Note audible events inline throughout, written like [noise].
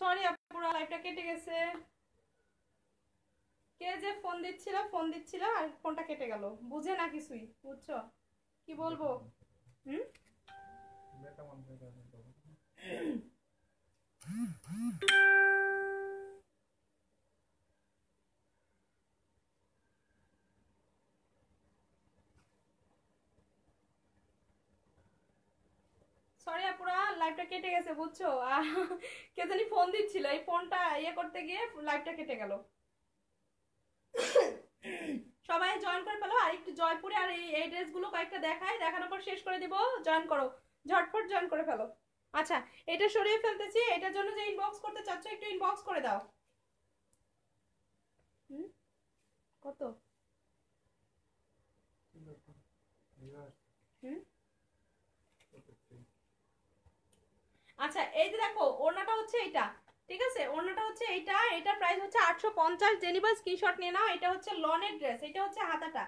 sorry পুরো লাইফটা কেটে গেছে কে যে ফোন দিচ্ছিল ফোন দিচ্ছিল আর ফোনটা কেটে গেল বুঝে না কিছুই বুঝছো কি বলবো হুম মন [laughs] লাইভটা কেটে গেছে বুঝছো কে জানি ফোন দিচ্ছিল এই ফোনটা ইয়ে করতে গিয়ে লাইভটা কেটে গেল সবাই জয়েন করে ফেলো আর একটু জয়পুরে আর এই এই ড্রেসগুলো কয়েকটা দেখাই দেখানোর পর শেষ করে দিব জয়েন করো ঝটফট জয়েন করে ফেলো আচ্ছা এটা সরিয়ে ফেলতেছি এটার জন্য যে ইনবক্স করতে চাচ্ছ একটু ইনবক্স করে দাও কত হুম আচ্ছা এই যে দেখো ওড়নাটা হচ্ছে এটা ঠিক আছে ওড়নাটা হচ্ছে এটা এটা প্রাইস হচ্ছে আটশো পঞ্চাশ জেনিবা স্ক্রিনশট নিয়ে নাও এটা হচ্ছে লনের ড্রেস এটা হচ্ছে হাতাটা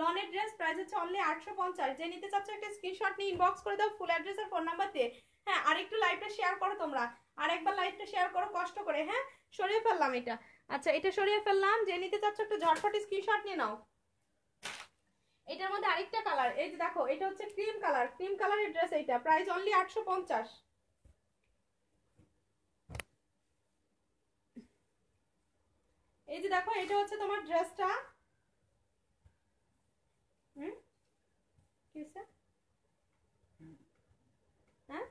লনের ড্রেস প্রাইস হচ্ছে অনলি আটশো পঞ্চাশ যে নিতে চাচ্ছ একটা স্ক্রিনশট নিয়ে ইনবক্স করে দাও ফুল অ্যাড্রেস আর ফোন নাম্বার দিয়ে হ্যাঁ একটু লাইভটা শেয়ার করো তোমরা আর একবার লাইভটা শেয়ার করো কষ্ট করে হ্যাঁ সরিয়ে ফেললাম এটা আচ্ছা এটা সরিয়ে ফেললাম যে নিতে চাচ্ছ একটা ঝটফট স্ক্রিনশট নিয়ে নাও এটার মধ্যে আরেকটা কালার এই যে দেখো এটা হচ্ছে ক্রিম কালার ক্রিম কালারের ড্রেস এইটা প্রাইস অনলি আটশো পঞ্চাশ এই যে দেখো এটা হচ্ছে তোমার ড্রেসটা হুম হ্যাঁ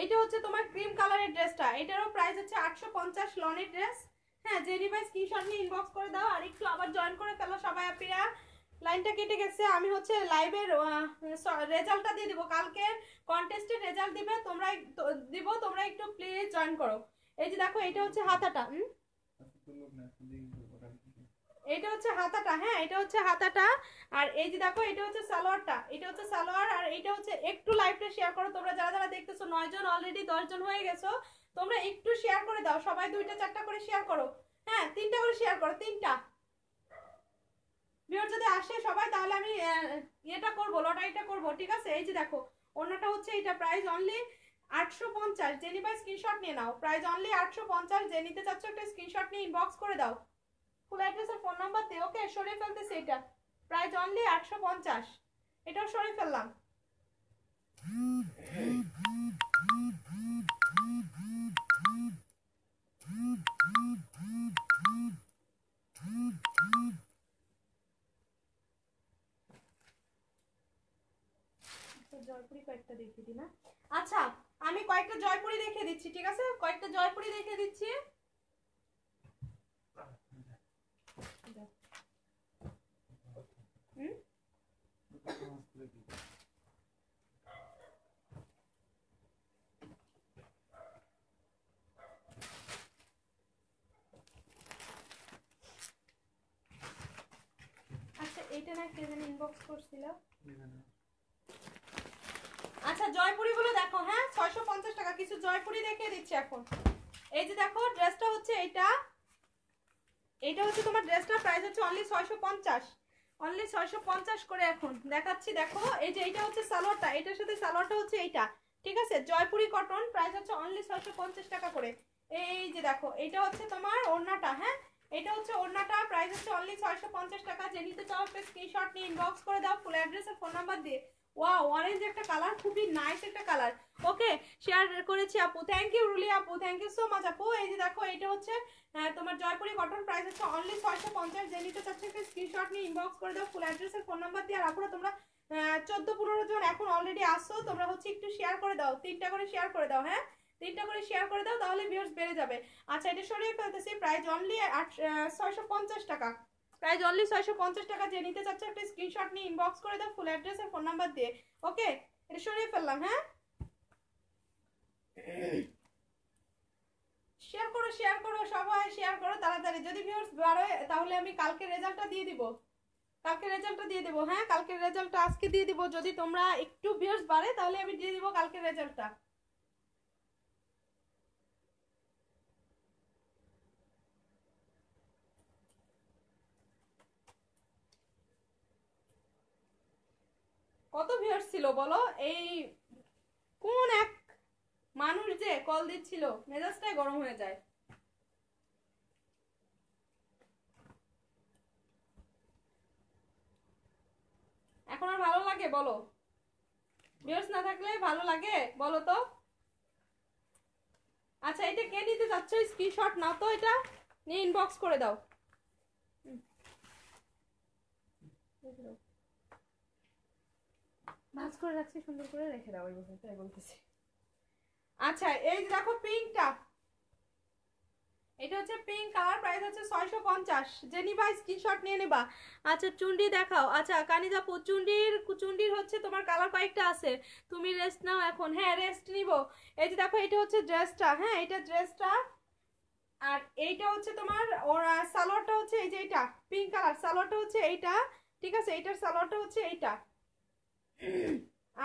এইটা হচ্ছে তোমার ক্রিম কালারের ড্রেসটা এটারও প্রাইস হচ্ছে আটশো পঞ্চাশ লনের ড্রেস হ্যাঁ জেনি ভাই স্ক্রিনশট নিয়ে ইনবক্স করে দাও আর একটু আবার জয়েন করে ফেলো সবাই আপনারা লাইনটা কেটে গেছে আমি হচ্ছে লাইভের রেজাল্টটা দিয়ে দিব কালকে কন্টেস্টের রেজাল্ট দিবে তোমরা দিব তোমরা একটু প্লিজ জয়েন করো এই যে দেখো এটা হচ্ছে হাতাটা হুম এটা হচ্ছে হাতাটা হ্যাঁ এটা হচ্ছে হাতাটা আর এই যে দেখো এটা হচ্ছে সালোয়ারটা এটা হচ্ছে সালোয়ার আর এটা হচ্ছে একটু লাইভটা শেয়ার করো তোমরা যারা যারা দেখতেছো জন অলরেডি দশজন হয়ে গেছো তোমরা একটু শেয়ার করে দাও সবাই দুইটা চারটা করে শেয়ার করো হ্যাঁ তিনটা করে শেয়ার করো তিনটা ভিওর যদি আসে সবাই তাহলে আমি এটা করব লটারিটা করবো ঠিক আছে এই যে দেখো অন্যটা হচ্ছে এটা প্রাইস অনলি আটশো পঞ্চাশ জেনি বাই স্ক্রিনশট নিয়ে নাও প্রাইস অনলি আটশো পঞ্চাশ নিতে চাচ্ছ একটা স্ক্রিনশট নিয়ে ইনবক্স করে দাও ফুল অ্যাড্রেস আর ফোন নাম্বার দে ওকে সরিয়ে ফেলতেছি এটা প্রাইস অনলি আটশো পঞ্চাশ এটাও সরিয়ে ফেললাম জলপুরি কয়েকটা দেখিয়ে দিই না আচ্ছা আমি কয়েকটা জয়পুরি দেখে দিচ্ছি ঠিক আছে কয়েকটা জয়পুরি রেখে দিচ্ছি আচ্ছা এইটা না কে জানি ইনবক্স করছিল আচ্ছা জয়পুরি গুলো দেখো হ্যাঁ ছয়শো পঞ্চাশ টাকা কিছু জয়পুরি দেখে দিচ্ছি এখন এই যে দেখো ড্রেসটা হচ্ছে এটা এটা হচ্ছে তোমার ড্রেসটা প্রাইস হচ্ছে অনলি ছয়শো পঞ্চাশ অনলি ছয়শো পঞ্চাশ করে এখন দেখাচ্ছি দেখো এই যে এইটা হচ্ছে সালোয়ারটা এটার সাথে সালোয়ারটা হচ্ছে এইটা ঠিক আছে জয়পুরি কটন প্রাইস হচ্ছে অনলি ছয়শো পঞ্চাশ টাকা করে এই যে দেখো এটা হচ্ছে তোমার ওড়নাটা হ্যাঁ এটা হচ্ছে ওড়নাটা প্রাইস হচ্ছে অনলি ছয়শো পঞ্চাশ টাকা যে নিতে চাও স্ক্রিনশট নিয়ে ইনবক্স করে দাও ফুল অ্যাড্রেস আর ফোন নাম্বার দিয়ে ওয়া অরেঞ্জ একটা কালার খুবই একটা কালার ওকে শেয়ার করেছি আপু thank you really thank you so much এই যে দেখো হচ্ছে তোমার জয়পুরি প্রাইস হচ্ছে অনলি ছয়শো পঞ্চাশ নিয়ে করে দাও ফুল অ্যাড্রেসের ফোন তোমরা পনেরো জন এখন অলরেডি তোমরা হচ্ছে একটু শেয়ার করে দাও করে শেয়ার করে দাও হ্যাঁ করে শেয়ার করে দাও তাহলে বেড়ে যাবে আচ্ছা এটা সরিয়ে ফেলতেছি প্রাইস অনলি আট ছয়শো পঞ্চাশ টাকা প্রাইস অনলি ছয়শো পঞ্চাশ টাকা যে নিতে চাচ্ছে একটা স্ক্রিনশট নিয়ে ইনবক্স করে দাও ফুল অ্যাড্রেস আর ফোন নাম্বার দিয়ে ওকে এটা সরিয়ে ফেললাম হ্যাঁ শেয়ার করো শেয়ার করো সবাই শেয়ার করো তাড়াতাড়ি যদি ভিউর্স বাড়ায় তাহলে আমি কালকে রেজাল্টটা দিয়ে দিব কালকে রেজাল্টটা দিয়ে দেবো হ্যাঁ কালকের রেজাল্টটা আজকে দিয়ে দিব যদি তোমরা একটু ভিউর্স বাড়ে তাহলে আমি দিয়ে দিব কালকে রেজাল্টটা বলো এই কোন এক মানুষ যে কল দিচ্ছিল মেজাজটাই গরম হয়ে যায় এখন আর ভালো লাগে বলো বিয়ার্স না থাকলে ভালো লাগে বলো তো আচ্ছা এটা কে নিতে চাচ্ছ স্ক্রিনশট নাও তো এটা নিয়ে ইনবক্স করে দাও ভাঁজ করে রাখছি সুন্দর করে রেখে দাও এইভাবে তাই বলতেছি আচ্ছা এই দেখো পিঙ্কটা এটা হচ্ছে পিঙ্ক কালার প্রাইস হচ্ছে ছয়শো পঞ্চাশ ভাই স্ক্রিনশট নিয়ে নেবা আচ্ছা চুন্ডি দেখাও আচ্ছা কানিজা চুন্ডির চুন্ডির হচ্ছে তোমার কালার কয়েকটা আছে তুমি রেস্ট নাও এখন হ্যাঁ রেস্ট নিব এই যে দেখো এটা হচ্ছে ড্রেসটা হ্যাঁ এটা ড্রেসটা আর এইটা হচ্ছে তোমার ওর সালোয়ারটা হচ্ছে এই যে এইটা পিঙ্ক কালার সালোয়ারটা হচ্ছে এইটা ঠিক আছে এইটার সালোয়ারটা হচ্ছে এইটা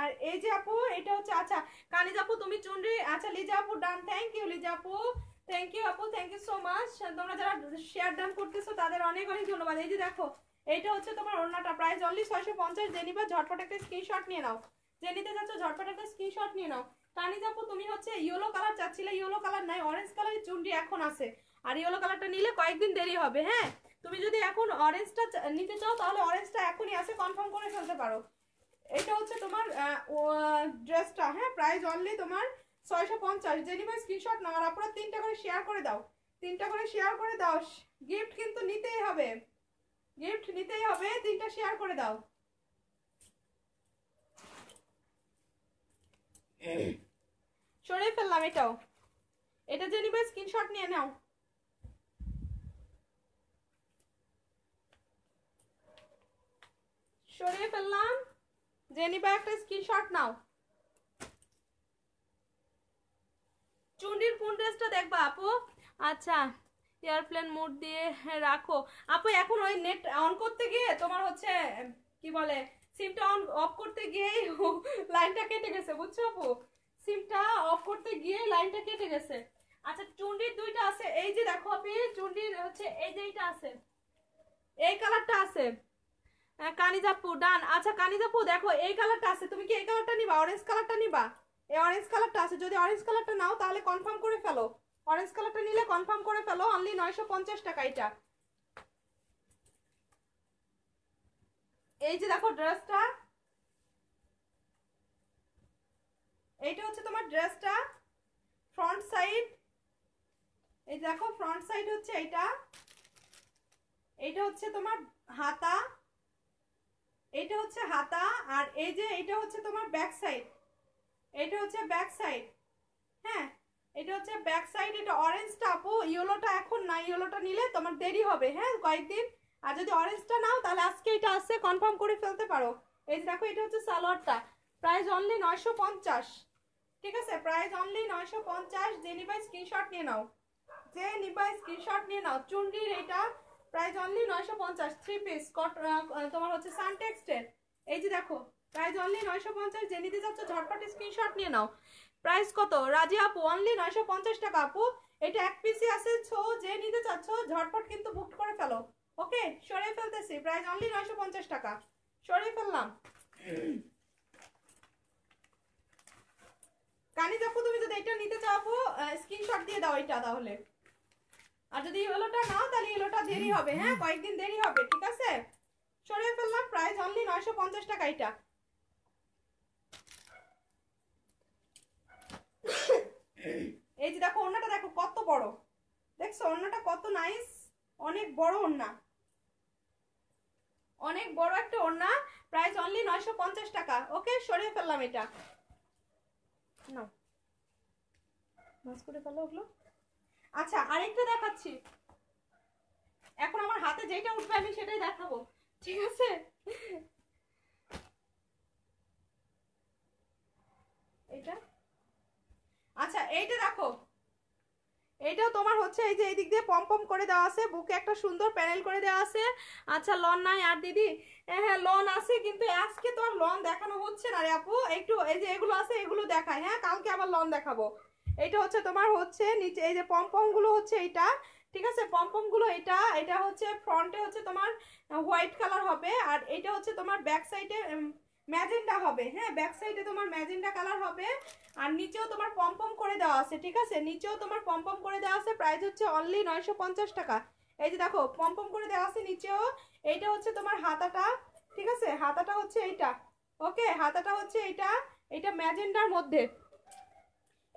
আর এই যে আপু এটা হচ্ছে আচ্ছা কানি আপু তুমি চুনরি আচ্ছা লিজা আপু ডান থ্যাংক ইউ লিজা আপু থ্যাংক ইউ আপু থ্যাংক ইউ সো মাচ তোমরা যারা শেয়ার ডান করতেছো তাদের অনেক অনেক ধন্যবাদ এই যে দেখো এইটা হচ্ছে তোমার ওড়নাটা প্রায় অনলি ছয়শো পঞ্চাশ যে নিবা ঝটপট একটা স্ক্রিনশট নিয়ে নাও যে নিতে যাচ্ছ ঝটপট একটা স্ক্রিনশট নিয়ে নাও কানি আপু তুমি হচ্ছে ইয়েলো কালার চাচ্ছিলে ইয়েলো কালার নাই অরেঞ্জ কালারের চুনরি এখন আছে আর ইয়েলো কালারটা নিলে কয়েকদিন দেরি হবে হ্যাঁ তুমি যদি এখন অরেঞ্জটা নিতে চাও তাহলে অরেঞ্জটা এখনই আছে কনফার্ম করে ফেলতে পারো এটা হচ্ছে তোমার ড্রেসটা হ্যাঁ প্রাইস অনলি তোমার ছয়শো পঞ্চাশ জেনিভাই স্ক্রিনশট নাও আর আপনারা তিনটা করে শেয়ার করে দাও তিনটা করে শেয়ার করে দাও গিফট কিন্তু নিতেই হবে গিফট নিতেই হবে তিনটা শেয়ার করে দাও সরিয়ে ফেললাম এটাও এটা জেনিভাই স্ক্রিনশট নিয়ে নাও সরিয়ে ফেললাম জেনিবা একটা স্ক্রিনশট নাও চুন্ডির কোন ড্রেসটা দেখবা আপু আচ্ছা এয়ারপ্লেন মোড দিয়ে রাখো আপু এখন ওই নেট অন করতে গিয়ে তোমার হচ্ছে কি বলে সিমটা অন অফ করতে গিয়েই লাইনটা [laughs] কেটে গেছে বুঝছো আপু সিমটা অফ করতে গিয়ে লাইনটা কেটে গেছে আচ্ছা চুন্ডির দুইটা আছে এই যে দেখো আপনি চুন্ডির হচ্ছে এই যে এইটা আছে এই কালারটা আছে কানিজাপু ডান আচ্ছা কানিজাপু দেখো এই কালারটা আছে তুমি কি এই কালারটা নিবা অরেঞ্জ কালারটা নিবা এই অরেঞ্জ কালারটা আছে যদি অরেঞ্জ কালারটা নাও তাহলে কনফার্ম করে ফেলো অরেঞ্জ কালারটা নিলে কনফার্ম করে ফেলো অনলি নয়শো পঞ্চাশ টাকা এটা এই যে দেখো ড্রেসটা এইটা হচ্ছে তোমার ড্রেসটা ফ্রন্ট সাইড এই দেখো ফ্রন্ট সাইড হচ্ছে এইটা এইটা হচ্ছে তোমার হাতা এটা হচ্ছে হাতা আর এই যে এটা হচ্ছে তোমার ব্যাক সাইড এটা হচ্ছে ব্যাক সাইড হ্যাঁ এটা হচ্ছে ব্যাক সাইড এটা অরেঞ্জটা আপু ইয়েলোটা এখন না ইয়েলোটা নিলে তোমার দেরি হবে হ্যাঁ কয়েকদিন আর যদি অরেঞ্জটা নাও তাহলে আজকে এটা আসছে কনফার্ম করে ফেলতে পারো এই যে দেখো এটা হচ্ছে সালোয়ারটা প্রাইস অনলি নয়শো পঞ্চাশ ঠিক আছে প্রাইস অনলি নয়শো পঞ্চাশ যে নিবাই স্ক্রিনশট নিয়ে নাও যে নিবাই স্ক্রিনশট নিয়ে নাও চুনরির এটা প্রাইস অনলি নয়শো পঞ্চাশ থ্রি পিস তোমার হচ্ছে সানটেক্সটের এই যে দেখো প্রাইস অনলি নয়শো পঞ্চাশ যে নিতে চাচ্ছ ঝটপট স্ক্রিনশট নিয়ে নাও প্রাইস কত রাজি আপু অনলি নয়শো পঞ্চাশ টাকা আপু এটা এক পিসি আছে ছো যে নিতে চাচ্ছ ঝটপট কিন্তু বুক করে ফেলো ওকে সরিয়ে ফেলতেছি প্রাইস অনলি নয়শো পঞ্চাশ টাকা সরিয়ে ফেললাম কানি দেখো তুমি যদি এটা নিতে চাও আপু স্ক্রিনশট দিয়ে দাও এটা তাহলে আর যদি ইয়েলোটা নাও তাহলে ইয়েলোটা দেরি হবে হ্যাঁ কয়েকদিন দেরি হবে ঠিক আছে সরিয়ে ফেললাম প্রাইস অনলি নয়শো পঞ্চাশ টাকা এটা এই যে দেখো ওড়নাটা দেখো কত বড় দেখছো ওড়নাটা কত নাইস অনেক বড় ওড়না অনেক বড় একটা ওড়না প্রাইস অনলি নয়শো পঞ্চাশ টাকা ওকে সরিয়ে ফেললাম এটা না মাস্ক করে ফেলো ওগুলো আচ্ছা আরেকটা দেখাচ্ছি এখন আমার হাতে যেটা উঠবে আমি সেটাই দেখাবো ঠিক আছে এটা আচ্ছা এইটা দেখো এটাও তোমার হচ্ছে এই যে এই দিক দিয়ে পম পম করে দেওয়া আছে বুকে একটা সুন্দর প্যানেল করে দেওয়া আছে আচ্ছা লন নাই আর দিদি হ্যাঁ, হ্যাঁ লন আছে কিন্তু আজকে তোমার লন দেখানো হচ্ছে না রে আপু একটু এই যে এগুলো আছে এগুলো দেখায় হ্যাঁ কালকে আবার লন দেখাবো এটা হচ্ছে তোমার হচ্ছে নিচে এই যে পমপমগুলো হচ্ছে এটা ঠিক আছে পম্পমগুলো এটা এটা হচ্ছে ফ্রন্টে হচ্ছে তোমার হোয়াইট কালার হবে আর এটা হচ্ছে তোমার ব্যাক সাইডে ম্যাজেন্ডা হবে হ্যাঁ ব্যাক সাইডে তোমার ম্যাজেন্ডা কালার হবে আর নিচেও তোমার পম্পম করে দেওয়া আছে ঠিক আছে নিচেও তোমার পম্পম করে দেওয়া আছে প্রাইস হচ্ছে অনলি নয়শো টাকা এই যে দেখো পম্পম করে দেওয়া আছে নিচেও এইটা হচ্ছে তোমার হাতাটা ঠিক আছে হাতাটা হচ্ছে এইটা ওকে হাতাটা হচ্ছে এইটা এটা ম্যাজেন্ডার মধ্যে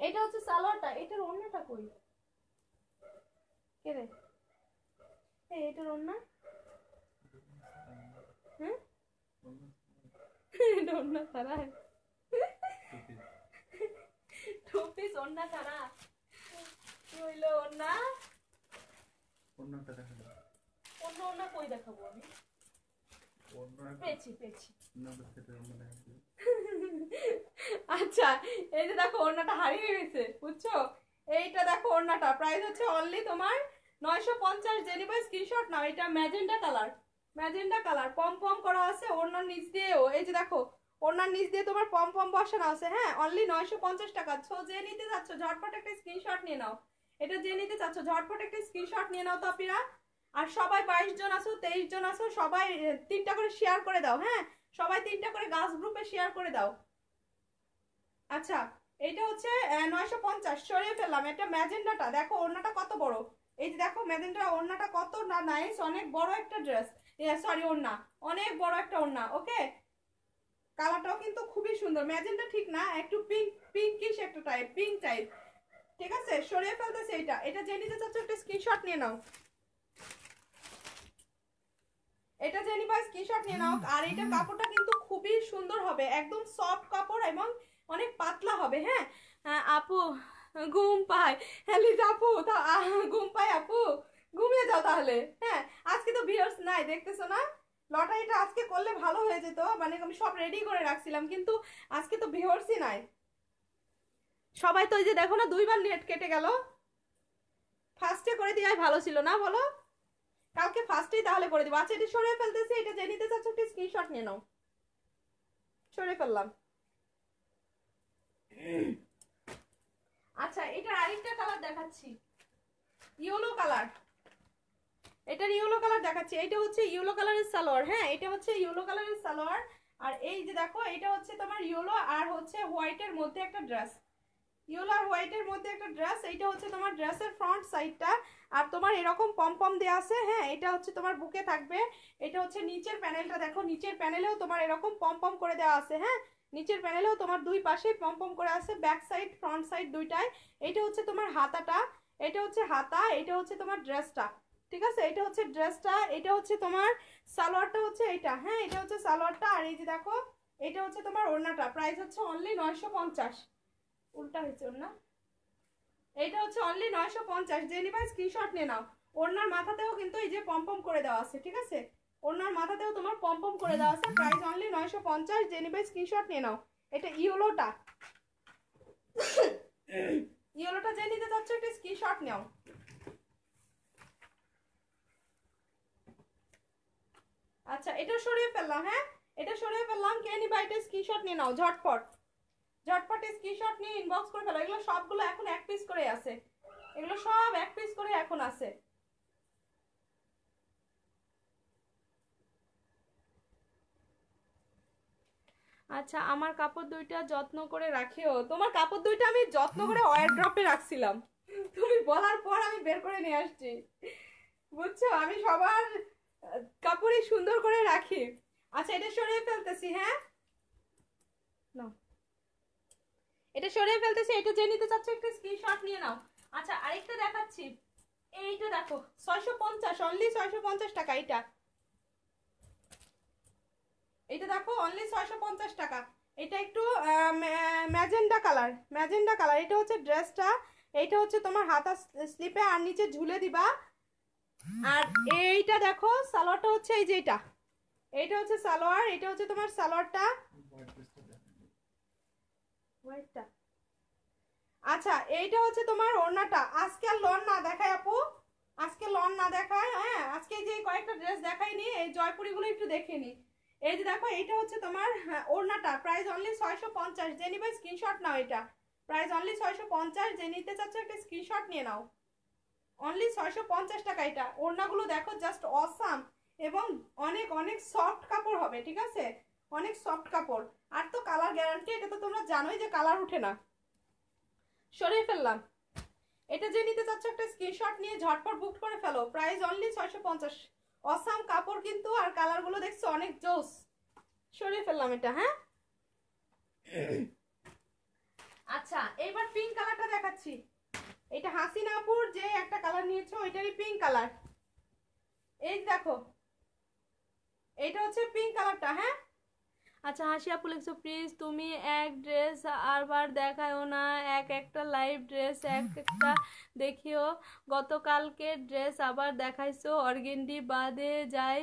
এটা হচ্ছে সালোয়ারটা এটার অন্যটা কই কে রে এই এটার অন্য হ্যাঁ এটা অন্য সারা টুপিস অন্য সারা কি হইলো অন্য অন্যটা অন্য অন্য কই দেখাবো আমি পেছি পেছি না আচ্ছা এই যে দেখো ওড়নাটা হারিয়ে গেছে বুঝছো এইটা দেখো ওড়নাটা প্রাইস হচ্ছে অনলি তোমার নয়শো পঞ্চাশ জেনিবা স্ক্রিনশট নাও এটা ম্যাজেন্ডা কালার ম্যাজেন্ডা কালার পম পম করা আছে ওড়নার নিচ দিয়েও এই যে দেখো ওড়নার নিচ দিয়ে তোমার পম পম বসানো আছে হ্যাঁ অনলি নয়শো পঞ্চাশ টাকা ছো যে নিতে যাচ্ছ ঝটপট একটা স্ক্রিনশট নিয়ে নাও এটা যে নিতে চাচ্ছ ঝটপট একটা স্ক্রিনশট নিয়ে নাও তপিরা আর সবাই বাইশ জন আসো তেইশ জন আসো সবাই তিনটা করে শেয়ার করে দাও হ্যাঁ সবাই তিনটা করে গাছ গ্রুপে শেয়ার করে দাও আচ্ছা এটা হচ্ছে নয়শো পঞ্চাশ সরিয়ে ফেললাম এটা ম্যাজেন্ডাটা দেখো ওড়নাটা কত বড় এই যে দেখো ম্যাজেন্ডা ওড়নাটা কত না নাইস অনেক বড় একটা ড্রেস সরি ওড়না অনেক বড় একটা ওড়না ওকে কালারটাও কিন্তু খুবই সুন্দর ম্যাজেন্ডা ঠিক না একটু পিঙ্ক পিঙ্কিশ একটা টাইপ পিঙ্ক টাইপ ঠিক আছে সরিয়ে ফেলতেছে এটা এটা যে নিতে চাচ্ছ একটা স্ক্রিনশট নিয়ে নাও এটা যে নিবা স্ক্রিনশট নিয়ে নাও আর এটা কাপড়টা কিন্তু খুবই সুন্দর হবে একদম সফট কাপড় এবং অনেক পাতলা হবে হ্যাঁ আপু ঘুম পায় হ্যালিজ আপু তা ঘুম পায় আপু ঘুমিয়ে যাও তাহলে হ্যাঁ আজকে তো ভিউর্স নাই দেখতেছো না লটারিটা আজকে করলে ভালো হয়ে যেত মানে আমি সব রেডি করে রাখছিলাম কিন্তু আজকে তো ভিউর্সই নাই সবাই তো ওই যে দেখো না দুইবার নেট কেটে গেল ফার্স্টে করে দেওয়াই ভালো ছিল না বলো কালকে ফার্স্টেই তাহলে করে দিব আচ্ছা এটা সরিয়ে ফেলতেছি এটা যে নিতে চাচ্ছ একটা স্ক্রিনশট নিয়ে নাও সরিয়ে ফেললাম আচ্ছা এটা আরেকটা কালার দেখাচ্ছি ইয়েলো কালার এটা ইয়েলো কালার দেখাচ্ছি এটা হচ্ছে ইয়েলো কালারের সালোয়ার হ্যাঁ এটা হচ্ছে ইয়েলো কালারের সালোয়ার আর এই যে দেখো এটা হচ্ছে তোমার ইয়েলো আর হচ্ছে হোয়াইটের মধ্যে একটা ড্রেস ইয়েলো আর হোয়াইটের মধ্যে একটা ড্রেস এইটা হচ্ছে তোমার ড্রেসের ফ্রন্ট সাইডটা আর তোমার এরকম পমপম দেওয়া আছে হ্যাঁ এটা হচ্ছে তোমার বুকে থাকবে এটা হচ্ছে নিচের প্যানেলটা দেখো নিচের প্যানেলেও তোমার এরকম পমপম করে দেওয়া আছে হ্যাঁ নিচের প্যানেলেও তোমার দুই পাশে পম্পম করে আছে ব্যাক সাইড ফ্রন্ট সাইড দুইটায় এটা হচ্ছে তোমার হাতাটা এটা হচ্ছে হাতা এটা হচ্ছে তোমার ড্রেসটা ঠিক আছে এটা হচ্ছে ড্রেসটা এটা হচ্ছে তোমার সালোয়ারটা হচ্ছে এটা হ্যাঁ এটা হচ্ছে সালোয়ারটা আর এই যে দেখো এটা হচ্ছে তোমার ওড়নাটা প্রাইস হচ্ছে অনলি নয়শো পঞ্চাশ উল্টা হয়েছে ওড়না এটা হচ্ছে অনলি নয়শো পঞ্চাশ যে নিবা স্ক্রিনশট নিয়ে নাও ওড়নার মাথাতেও কিন্তু এই যে পম্পম করে দেওয়া আছে ঠিক আছে ওনার মাথাতেও তোমার পমপম করে দেওয়া আছে প্রাইস অনলি নয়শো পঞ্চাশ যে স্ক্রিনশট নিয়ে নাও এটা ইয়োলোটা ইয়োলোটা যে নিতে চাচ্ছ একটা স্ক্রিনশট নাও আচ্ছা এটা সরিয়ে ফেললাম হ্যাঁ এটা সরিয়ে ফেললাম কে নিবা এটা স্ক্রিনশট নিয়ে নাও ঝটপট ঝটপট স্ক্রিনশট নিয়ে ইনবক্স করে ফেলো এগুলো সবগুলো এখন এক পিস করে আছে এগুলো সব এক পিস করে এখন আছে আচ্ছা আমার কাপড় দুইটা যত্ন করে রাখেও তোমার কাপড় দুইটা আমি যত্ন করে ড্রপে রাখছিলাম তুমি বলার পর আমি বের করে নিয়ে আসছি বুঝছো আমি সবার কাপড়ই সুন্দর করে রাখি আচ্ছা এটা সরিয়ে ফেলতেছি হ্যাঁ না এটা সরিয়ে ফেলতেছি এটা যে নিতে চাচ্ছ একটা স্ক্রিনশট নিয়ে নাও আচ্ছা আরেকটা দেখাচ্ছি এইটা দেখো ছয়শো পঞ্চাশ অনলি ছয়শো পঞ্চাশ টাকা এটা এটা দেখো অনলি ছয়শো পঞ্চাশ টাকা এটা একটু ম্যাজেন্ডা কালার ম্যাজেন্ডা কালার এটা হচ্ছে ড্রেসটা এইটা হচ্ছে তোমার হাতা স্লিপে আর নিচে ঝুলে দিবা আর এইটা দেখো সালোয়ারটা হচ্ছে এই যে এটা এইটা হচ্ছে সালোয়ার এটা হচ্ছে তোমার সালোয়ারটা আচ্ছা এইটা হচ্ছে তোমার ওড়নাটা আজকে লন না দেখায় আপু আজকে লন না দেখায় হ্যাঁ আজকে যে কয়েকটা ড্রেস দেখাইনি এই জয়পুরিগুলো একটু দেখে নিই এই যে দেখো এইটা হচ্ছে তোমার হ্যাঁ, ওড়নাটা প্রাইস অনলি ছয়শো পঞ্চাশ যে নিবে স্ক্রিনশট নাও এটা প্রাইস অনলি ছয়শো পঞ্চাশ যে নিতে চাচ্ছো একটা স্ক্রিনশট নিয়ে নাও অনলি ছয়শো পঞ্চাশ টাকা এটা ওড়নাগুলো দেখো জাস্ট অসাম এবং অনেক অনেক সফট কাপড় হবে ঠিক আছে অনেক সফট কাপড় আর তো কালার গ্যারান্টি এটা তো তোমরা জানোই যে কালার উঠে না সরিয়ে ফেললাম এটা যে নিতে চাচ্ছো একটা স্ক্রিনশট নিয়ে ঝটপট বুক করে ফেলো প্রাইস অনলি ছয়শো পঞ্চাশ অসাম কাপড় কিন্তু আর গুলো দেখছো অনেক জোস সরিয়ে ফেললাম এটা হ্যাঁ আচ্ছা এবার পিঙ্ক কালারটা দেখাচ্ছি এটা হাসিনাপুর যে একটা কালার নিয়েছো ওইটারই পিঙ্ক কালার এই দেখো এটা হচ্ছে পিঙ্ক কালারটা হ্যাঁ আচ্ছা হাসিয়া আপু লিখছো প্লিজ তুমি এক ড্রেস আরবার দেখায়ও না এক একটা লাইভ ড্রেস এক একটা দেখিও গতকালকে ড্রেস আবার দেখাইছো অর্গেন্ডি বাদে যায়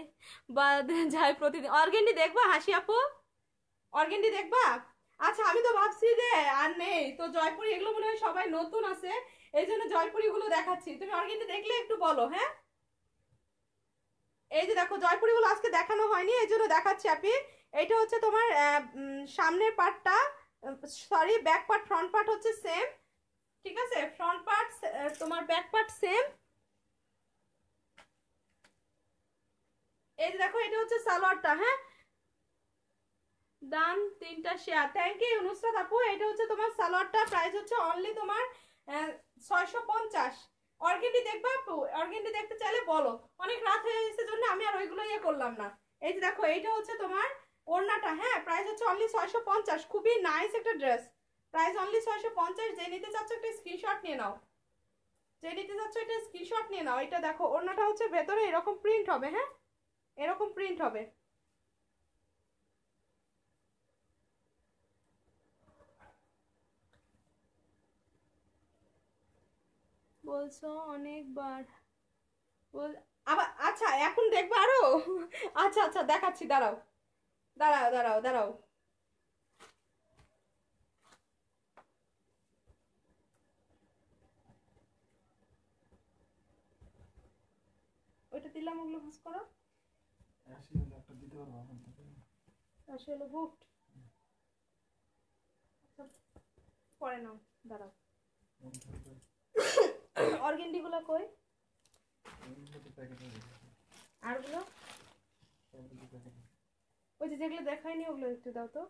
বাদে যায় প্রতিদিন অর্গেন্ডি দেখবা হাসি আপু অর্গেন্ডি দেখবা আচ্ছা আমি তো ভাবছি যে আর নেই তো জয়পুরি এগুলো মনে হয় সবাই নতুন আছে এই জন্য জয়পুরিগুলো দেখাচ্ছি তুমি অর্গেন্ডি দেখলে একটু বলো হ্যাঁ এই যে দেখো জয়পুরিগুলো আজকে দেখানো হয়নি এই জন্য দেখাচ্ছি আপনি এটা হচ্ছে তোমার সামনের পার্টটা sorry back part front part হচ্ছে সেম ঠিক আছে ফ্রন্ট পার্ট তোমার ব্যাক পার্ট সেম এই দেখো এটা হচ্ছে সালোয়ারটা হ্যাঁ দাম তিনটা শেয়ার থ্যাংক ইউ অনুষ্ঠা আপু এটা হচ্ছে তোমার সালোয়ারটা প্রাইস হচ্ছে অনলি তোমার ছয়শো পঞ্চাশ অর্গেন্ডি দেখবো আপু অর্গেন্ডি দেখতে চাইলে বলো অনেক রাত হয়ে গেছে জন্য আমি আর ওইগুলো ইয়ে করলাম না এই যে দেখো এইটা হচ্ছে তোমার ওড়নাটা হ্যাঁ প্রাইস হচ্ছে অনলি ছয়শো পঞ্চাশ খুবই নাইস একটা ড্রেস প্রাইস অনলি ছয়শো পঞ্চাশ যে নিতে চাচ্ছ একটা স্ক্রিনশট নিয়ে নাও যে নিতে চাচ্ছ একটা স্ক্রিনশট নিয়ে নাও এটা দেখো ওড়নাটা হচ্ছে ভেতরে এরকম প্রিন্ট হবে হ্যাঁ এরকম প্রিন্ট হবে বলছো অনেকবার বল আবার আচ্ছা এখন দেখবো আরো আচ্ছা আচ্ছা দেখাচ্ছি দাঁড়াও দাঁড়াও দাঁড়াও দাঁড়াও ওইটা দিলাম ওগুলো ভাস করো পরে নাও দাঁড়াও [coughs] কই আর গুলো ওই যে যেগুলো দেখায়নি ওগুলো একটু দাও তো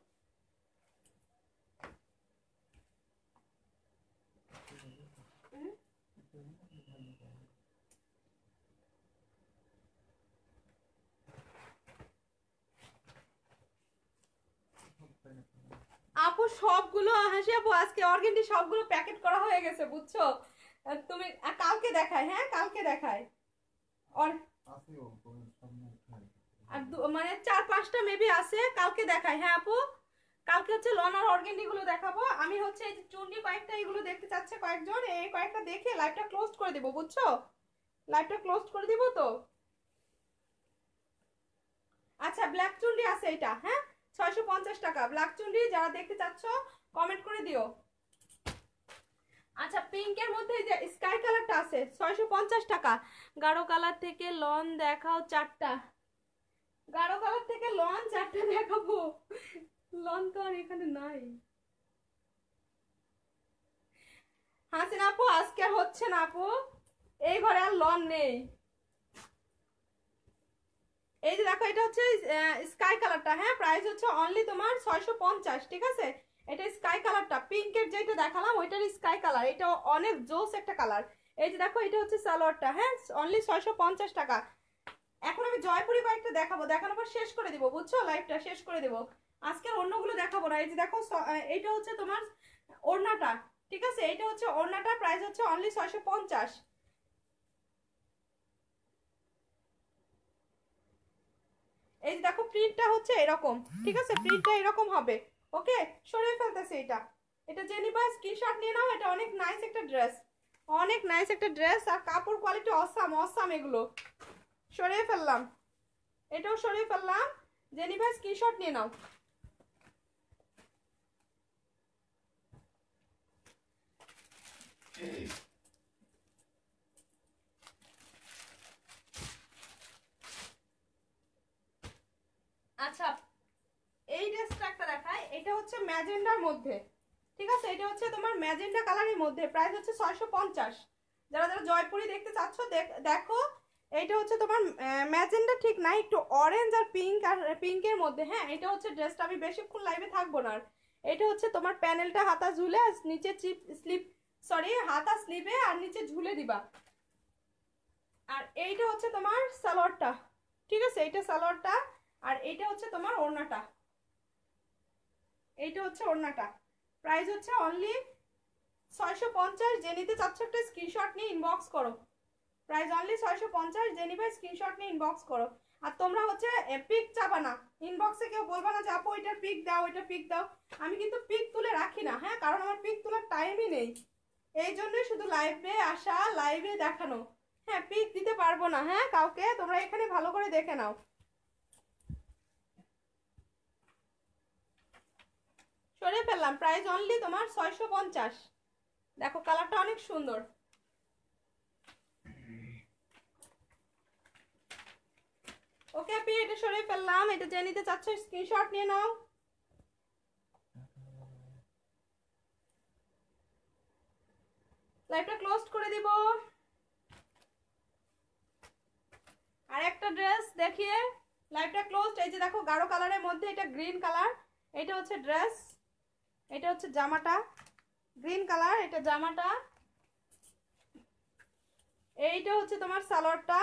আপু সবগুলো হাসি আপু আজকে অর্গেনটি সবগুলো প্যাকেট করা হয়ে গেছে বুঝছো তুমি কালকে দেখায় হ্যাঁ কালকে দেখায় অর আর মানে চার পাঁচটা মেবি আছে কালকে দেখাই হ্যাঁ আপু কালকে হচ্ছে লনার অর্গেন্ডিগুলো দেখাবো আমি হচ্ছে এই যে চুন্ডি কয়েকটা এগুলো দেখতে চাচ্ছে কয়েকজন এই কয়েকটা দেখে লাইভটা ক্লোজ করে দেবো বুঝছো লাইভটা ক্লোজ করে দেবো তো আচ্ছা ব্ল্যাক চুন্ডি আছে এটা হ্যাঁ ছয়শো পঞ্চাশ টাকা ব্ল্যাক চুন্ডি যারা দেখতে চাচ্ছ কমেন্ট করে দিও আচ্ছা পিঙ্কের মধ্যে যে স্কাই কালারটা আছে ছয়শো পঞ্চাশ টাকা গাঢ় কালার থেকে লন দেখাও চারটা গাঢ় কালার থেকে লন চারটা দেখাবো লন তো আর এখানে নাই হাসিন আপু আজকে আর হচ্ছে না আপু এই ঘরে আর লন নেই এই যে দেখো এটা হচ্ছে স্কাই কালারটা হ্যাঁ প্রাইস হচ্ছে অনলি তোমার ছয়শো পঞ্চাশ ঠিক আছে এটা স্কাই কালারটা পিঙ্কের যেটা দেখালাম ওইটার স্কাই কালার এটা অনেক জোস একটা কালার এই যে দেখো এটা হচ্ছে সালোয়ারটা হ্যাঁ অনলি ছয়শো পঞ্চাশ টাকা এখন আমি জয়পুরি বাইকটা দেখাবো দেখানোর পর শেষ করে দেবো বুঝছো লাইভটা শেষ করে দেবো আজকে অন্যগুলো দেখাবো না এই যে দেখো এটা হচ্ছে তোমার ওড়নাটা ঠিক আছে এটা হচ্ছে ওড়নাটা প্রাইস হচ্ছে অনলি ছয়শো পঞ্চাশ এই দেখো প্রিন্টটা হচ্ছে এরকম ঠিক আছে প্রিন্টটা এরকম হবে ওকে সরিয়ে ফেলতেছে এটা এটা যে স্ক্রিনশট নিয়ে নাও এটা অনেক নাইস একটা ড্রেস অনেক নাইস একটা ড্রেস আর কাপড় কোয়ালিটি অসাম অসাম এগুলো সরিয়ে ফেললাম এটাও সরিয়ে ফেললাম জেনিভা স্ক্রিনশট নিয়ে নাও আচ্ছা এই ড্রেসটা একটা দেখাই এটা হচ্ছে ম্যাজেন্ডার মধ্যে ঠিক আছে এটা হচ্ছে তোমার ম্যাজেন্ডা কালারের মধ্যে প্রাইস হচ্ছে ছয়শো পঞ্চাশ যারা যারা জয়পুরি দেখতে চাচ্ছ দেখো এইটা হচ্ছে তোমার ম্যাজেন্ডা ঠিক নাই একটু অরেঞ্জ আর পিঙ্ক আর পিঙ্কের মধ্যে হ্যাঁ এটা হচ্ছে ড্রেসটা আমি বেশিক্ষণ লাইভে থাকবো না আর এটা হচ্ছে তোমার প্যানেলটা হাতা ঝুলে আর নিচে চিপ স্লিপ সরি হাতা স্লিপে আর নিচে ঝুলে দিবা আর এইটা হচ্ছে তোমার সালোয়ারটা ঠিক আছে এইটা সালোয়ারটা আর এইটা হচ্ছে তোমার ওড়নাটা এইটা হচ্ছে ওড়নাটা প্রাইস হচ্ছে অনলি ছয়শো পঞ্চাশ যে নিতে চাচ্ছ একটা স্ক্রিনশট নিয়ে ইনবক্স করো প্রাইস অনলি ছয়শো পঞ্চাশ যে স্ক্রিনশট নিয়ে ইনবক্স করো আর তোমরা হচ্ছে পিক চাবা না ইনবক্সে কেউ বলবা না যে আপু ওইটার পিক দাও ওইটা পিক দাও আমি কিন্তু পিক তুলে রাখি না হ্যাঁ কারণ আমার পিক তোলার টাইমই নেই এই জন্যই শুধু লাইভে আসা লাইভে দেখানো হ্যাঁ পিক দিতে পারবো না হ্যাঁ কাউকে তোমরা এখানে ভালো করে দেখে নাও সরে ফেললাম প্রাইস অনলি তোমার ছয়শো পঞ্চাশ দেখো কালারটা অনেক সুন্দর ওকে আপনি এটা সরিয়ে ফেললাম এটা যে নিতে চাচ্ছ স্ক্রিনশট নিয়ে নাও লাইভটা ক্লোজ করে দিব আর একটা ড্রেস দেখিয়ে লাইভটা ক্লোজ এই যে দেখো গাঢ় কালারের মধ্যে এটা গ্রিন কালার এটা হচ্ছে ড্রেস এটা হচ্ছে জামাটা গ্রিন কালার এটা জামাটা এইটা হচ্ছে তোমার সালোয়ারটা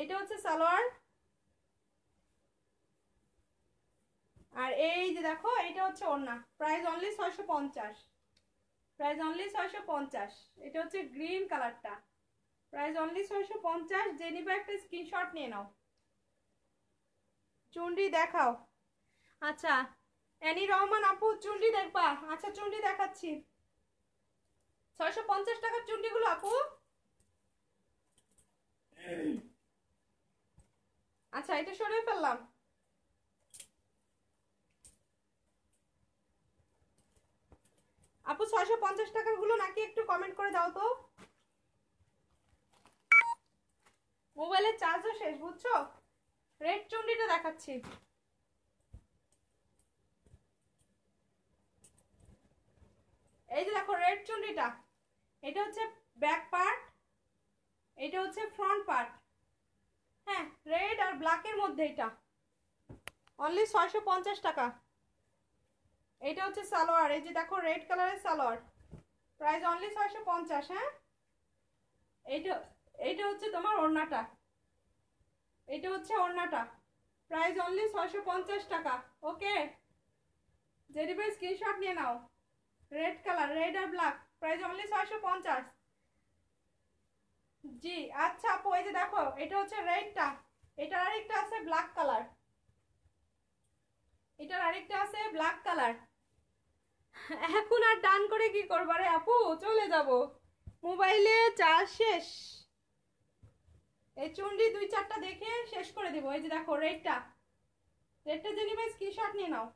এইটা হচ্ছে সালোয়ার আর এই যে দেখো এটা হচ্ছে ওড়না প্রাইস অনলি ছয়শো পঞ্চাশ প্রাইস অনলি ছয়শো পঞ্চাশ এটা হচ্ছে গ্রিন কালারটা প্রাইস অনলি ছয়শো পঞ্চাশ যে নিবে একটা স্ক্রিনশট নিয়ে নাও চুন্ডি দেখাও আচ্ছা অ্যানি রহমান আপু চুন্ডি দেখবা আচ্ছা চুন্ডি দেখাচ্ছি ছয়শো পঞ্চাশ টাকার চুন্ডিগুলো আপু আচ্ছা এটা সরিয়ে ফেললাম আপু ছয়শো পঞ্চাশ টাকার গুলো নাকি একটু কমেন্ট করে দাও তো মোবাইলের চার্জও শেষ বুঝছো রেড চুন্ডিটা দেখাচ্ছি এই যে দেখো রেড চুন্ডিটা এটা হচ্ছে ব্যাক পার্ট এটা হচ্ছে ফ্রন্ট পার্ট হ্যাঁ রেড আর ব্ল্যাকের মধ্যে এটা অনলি ছয়শো পঞ্চাশ টাকা এটা হচ্ছে সালোয়ার এই যে দেখো রেড কালারের সালোয়ার প্রাইস অনলি ছয়শো পঞ্চাশ হ্যাঁ এইটা এইটা হচ্ছে তোমার ওড়নাটা এটা হচ্ছে ওড়নাটা প্রাইস অনলি ছয়শো পঞ্চাশ টাকা ওকে জেডিবে স্ক্রিনশট নিয়ে নাও রেড কালার রেড আর ব্ল্যাক প্রাইস অনলি ছয়শো পঞ্চাশ জি আচ্ছা আপু এই যে দেখো এটা হচ্ছে রেডটা এটার আরেকটা আছে ব্ল্যাক কালার এটার আরেকটা আছে ব্ল্যাক কালার এখন আর ডান করে কি করবো রে আপু চলে যাব মোবাইলে চার শেষ এই চুন্ডি দুই চারটা দেখে শেষ করে দেবো এই যে দেখো রেডটা রেডটা জেনে কি শার্ট নিয়ে নাও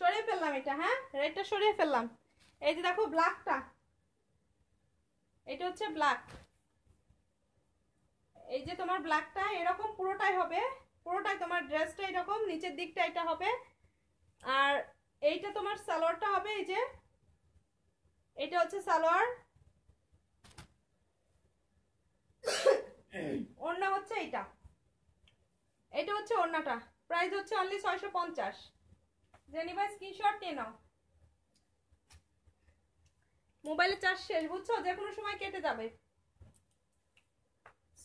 সরিয়ে ফেললাম এটা হ্যাঁ রেডটা সরিয়ে ফেললাম এই যে দেখো ব্ল্যাকটা এটা হচ্ছে ব্ল্যাক এই যে তোমার ব্ল্যাকটা এরকম পুরোটাই হবে পুরোটাই তোমার ড্রেসটা এরকম নিচের দিকটা এটা হবে আর এইটা তোমার সালোয়ারটা হবে এই যে এটা হচ্ছে সালোয়ার [coughs] ওড়না হচ্ছে এইটা এটা হচ্ছে ওড়নাটা প্রাইস হচ্ছে অনলি ছয়শো পঞ্চাশ জেনিভাই স্ক্রিনশট নিয়ে নাও মোবাইলের চার্জ শেষ বুঝছো যে কোনো সময় কেটে যাবে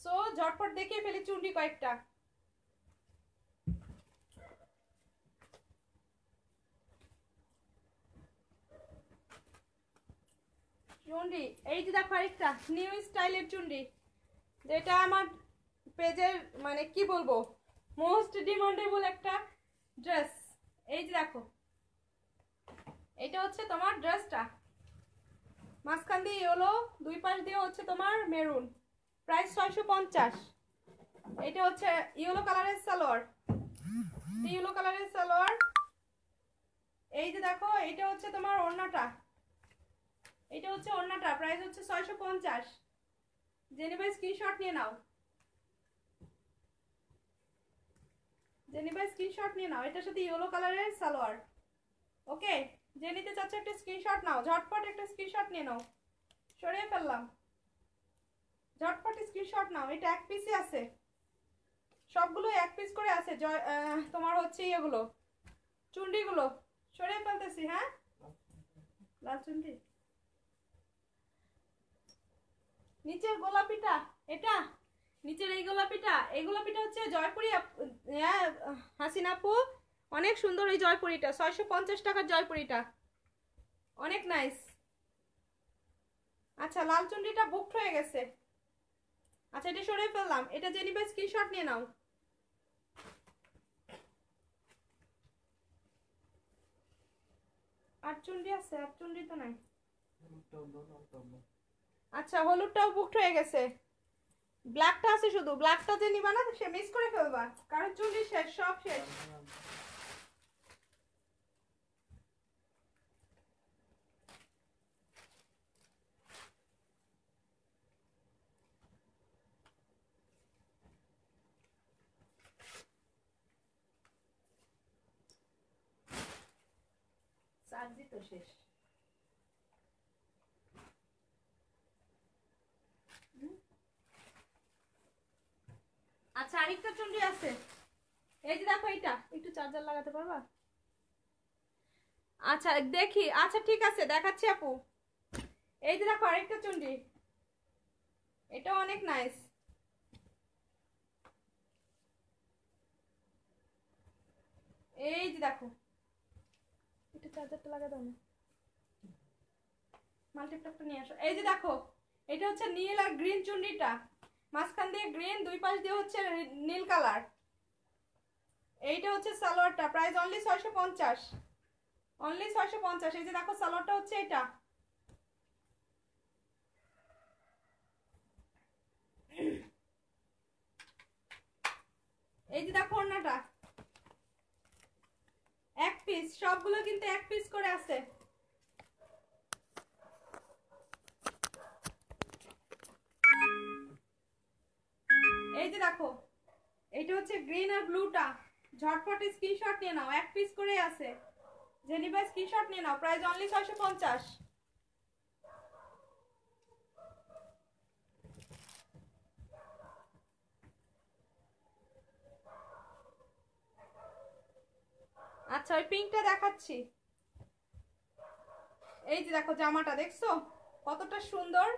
সো ঝটপট দেখে ফেলি চুন্ডি কয়েকটা চুন্ডি এই যে দেখো আরেকটা নিউ স্টাইলের চুন্ডি যেটা আমার পেজের মানে কি বলবো মোস্ট ডিমান্ডেবল একটা ড্রেস এই যে দেখো এটা হচ্ছে তোমার ড্রেসটা মাঝখান দিয়ে হলো দুই পাশ দিয়ে হচ্ছে তোমার মেরুন প্রাইস ছয়শো পঞ্চাশ এটা হচ্ছে ইয়েলো কালারের সালোয়ার ইয়েলো কালারের সালোয়ার এই যে দেখো এটা হচ্ছে তোমার অন্যটা এটা হচ্ছে অন্যটা প্রাইস হচ্ছে ছয়শো পঞ্চাশ জেনে স্ক্রিনশট নিয়ে নাও জেনিবা স্ক্রিনশট নিয়ে নাও এটার সাথে ইয়েলো কালারের সালোয়ার ওকে যে নিতে একটা স্ক্রিনশট নাও ঝটপট একটা স্ক্রিনশট নিয়ে নাও সরিয়ে ফেললাম ঝটপট স্ক্রিনশট নাও এটা এক পিসই আছে সবগুলো এক পিস করে আছে তোমার হচ্ছে ইয়েগুলো চুন্ডিগুলো সরিয়ে ফেলতেছি হ্যাঁ লাল চুন্ডি নিচের গোলাপিটা এটা নিচের এই গোলাপিটা এই গোলাপিটা হচ্ছে জয়পুরি হাসিনাপু অনেক সুন্দর এই জয়পুরিটা ছয়শো পঞ্চাশ টাকার জয়পুরিটা অনেক নাইস আচ্ছা লাল চুন্ডিটা বুকড হয়ে গেছে আচ্ছা এটা সরে ফেললাম এটা যে নিবে স্ক্রিনশট নিয়ে নাও আছে তো আচ্ছা হলুদটাও বুকড হয়ে গেছে ব্ল্যাকটা আছে শুধু ব্ল্যাকটা যে নিবা না সে মিস করে ফেলবা কারণ চুলি শেষ সব শেষ চার্জি তো শেষ চুন্ডি আছে এই যে দেখো এইটা একটু চার্জার লাগাতে পারবা আচ্ছা দেখি আচ্ছা ঠিক আছে দেখাচ্ছি আপু এই যে দেখো আরেকটা চুন্ডি এটা অনেক নাইস এই যে দেখো একটু চার্জারটা লাগা দাও না মাল্টিপ্লাকটা নিয়ে আসো এই যে দেখো এটা হচ্ছে নীল আর গ্রিন চুন্ডিটা মাঝখান দিয়ে গ্রিন দুই পাশ দিয়ে হচ্ছে নীল কালার এইটা হচ্ছে সালোয়ারটা প্রাইস অনলি ছয়শো পঞ্চাশ অনলি ছয়শো পঞ্চাশ এই যে দেখো সালোয়ারটা হচ্ছে এটা এই যে দেখো অন্যটা এক পিস সবগুলো কিন্তু এক পিস করে আছে এই যে দেখো এইটা হচ্ছে গ্রিন আর ব্লুটা ঝটপট স্ক্রিনশট নিয়ে নাও এক পিস করে আছে জেনিবা স্ক্রিনশট নিয়ে নাও প্রাইস অনলি ছয়শো পঞ্চাশ আচ্ছা ওই পিঙ্কটা দেখাচ্ছি এই যে দেখো জামাটা দেখছো কতটা সুন্দর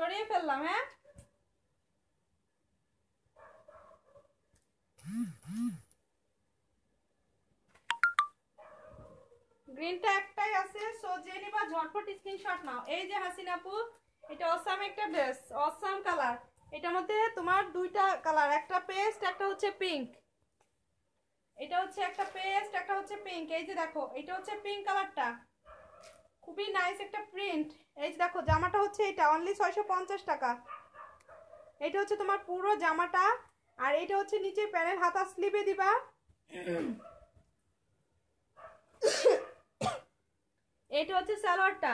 সরিয়ে ফেললাম হ্যাঁ গ্রিনটা একটাই আছে সো যে নিবা ঝটপট স্ক্রিনশট নাও এই যে হাসিনাপু এটা অসাম একটা ড্রেস অসাম কালার এটার মধ্যে তোমার দুইটা কালার একটা পেস্ট একটা হচ্ছে পিঙ্ক এটা হচ্ছে একটা পেস্ট একটা হচ্ছে পিঙ্ক এই যে দেখো এটা হচ্ছে পিঙ্ক কালারটা খুবই নাইস একটা প্রিন্ট এই যে দেখো জামাটা হচ্ছে এটা অনলি ছয়শো পঞ্চাশ টাকা এটা হচ্ছে তোমার পুরো জামাটা আর এটা হচ্ছে নিচে প্যানের হাতা স্লিপে দিবা এটা হচ্ছে সালোয়ারটা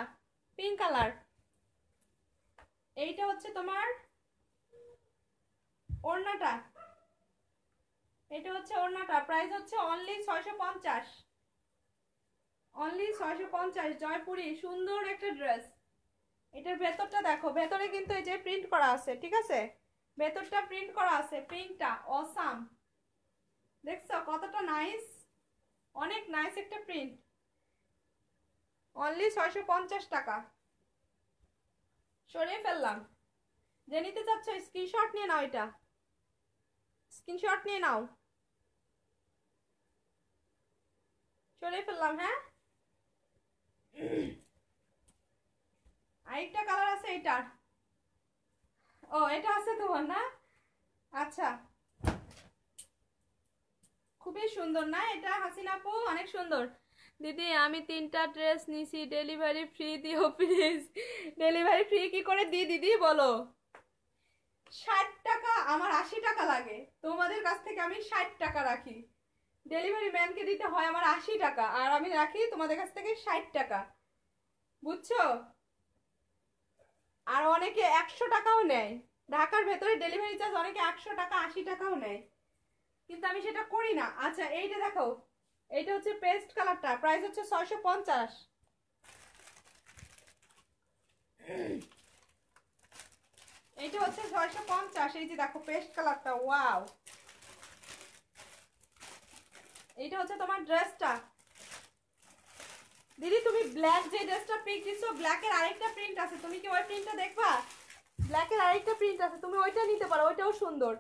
পিঙ্ক কালার এইটা হচ্ছে তোমার ওড়নাটা এটা হচ্ছে ওড়নাটা প্রাইস হচ্ছে অনলি ছয়শো পঞ্চাশ অনলি ছয়শো পঞ্চাশ জয়পুরি সুন্দর একটা ড্রেস এটার ভেতরটা দেখো ভেতরে কিন্তু এই যে প্রিন্ট করা আছে ঠিক আছে ভেতরটা প্রিন্ট করা আছে প্রিন্টটা অসাম দেখছো কতটা নাইস অনেক নাইস একটা প্রিন্ট অনলি ছয়শো পঞ্চাশ টাকা সরিয়ে ফেললাম যে নিতে চাচ্ছ স্ক্রিনশট নিয়ে নাও এটা স্ক্রিনশট নিয়ে নাও সরিয়ে ফেললাম হ্যাঁ আরেকটা কালার আছে এটার ও এটা আছে তোমার না আচ্ছা খুবই সুন্দর না এটা হাসিনা আপু অনেক সুন্দর দিদি আমি তিনটা ড্রেস নিছি ডেলিভারি ফ্রি দিও প্লিজ ডেলিভারি ফ্রি কি করে দি দিদি বলো ষাট টাকা আমার আশি টাকা লাগে তোমাদের কাছ থেকে আমি ষাট টাকা রাখি ডেলিভারি ম্যানকে দিতে হয় আমার আশি টাকা আর আমি রাখি তোমাদের কাছ থেকে ষাট টাকা বুঝছো আর অনেকে একশো টাকাও নেয় ঢাকার ভেতরে ডেলিভারি চার্জ অনেকে একশো টাকা আশি টাকাও নেয় কিন্তু আমি সেটা করি না আচ্ছা এইটা দেখো এইটা হচ্ছে পেস্ট কালারটা প্রাইস হচ্ছে ছয়শো পঞ্চাশ এইটা হচ্ছে ছয়শো পঞ্চাশ এই যে দেখো পেস্ট কালারটা ওয়াও এইটা হচ্ছে তোমার ড্রেসটা দিদি তুমি ব্ল্যাক যে ড্রেসটা প্রিন্ট দিচ্ছ ব্ল্যাকের আরেকটা প্রিন্ট আছে তুমি কি ওই প্রিন্টটা দেখবা ব্ল্যাকের আরেকটা প্রিন্ট আছে তুমি ওইটা নিতে পারো ওইটাও সুন্দর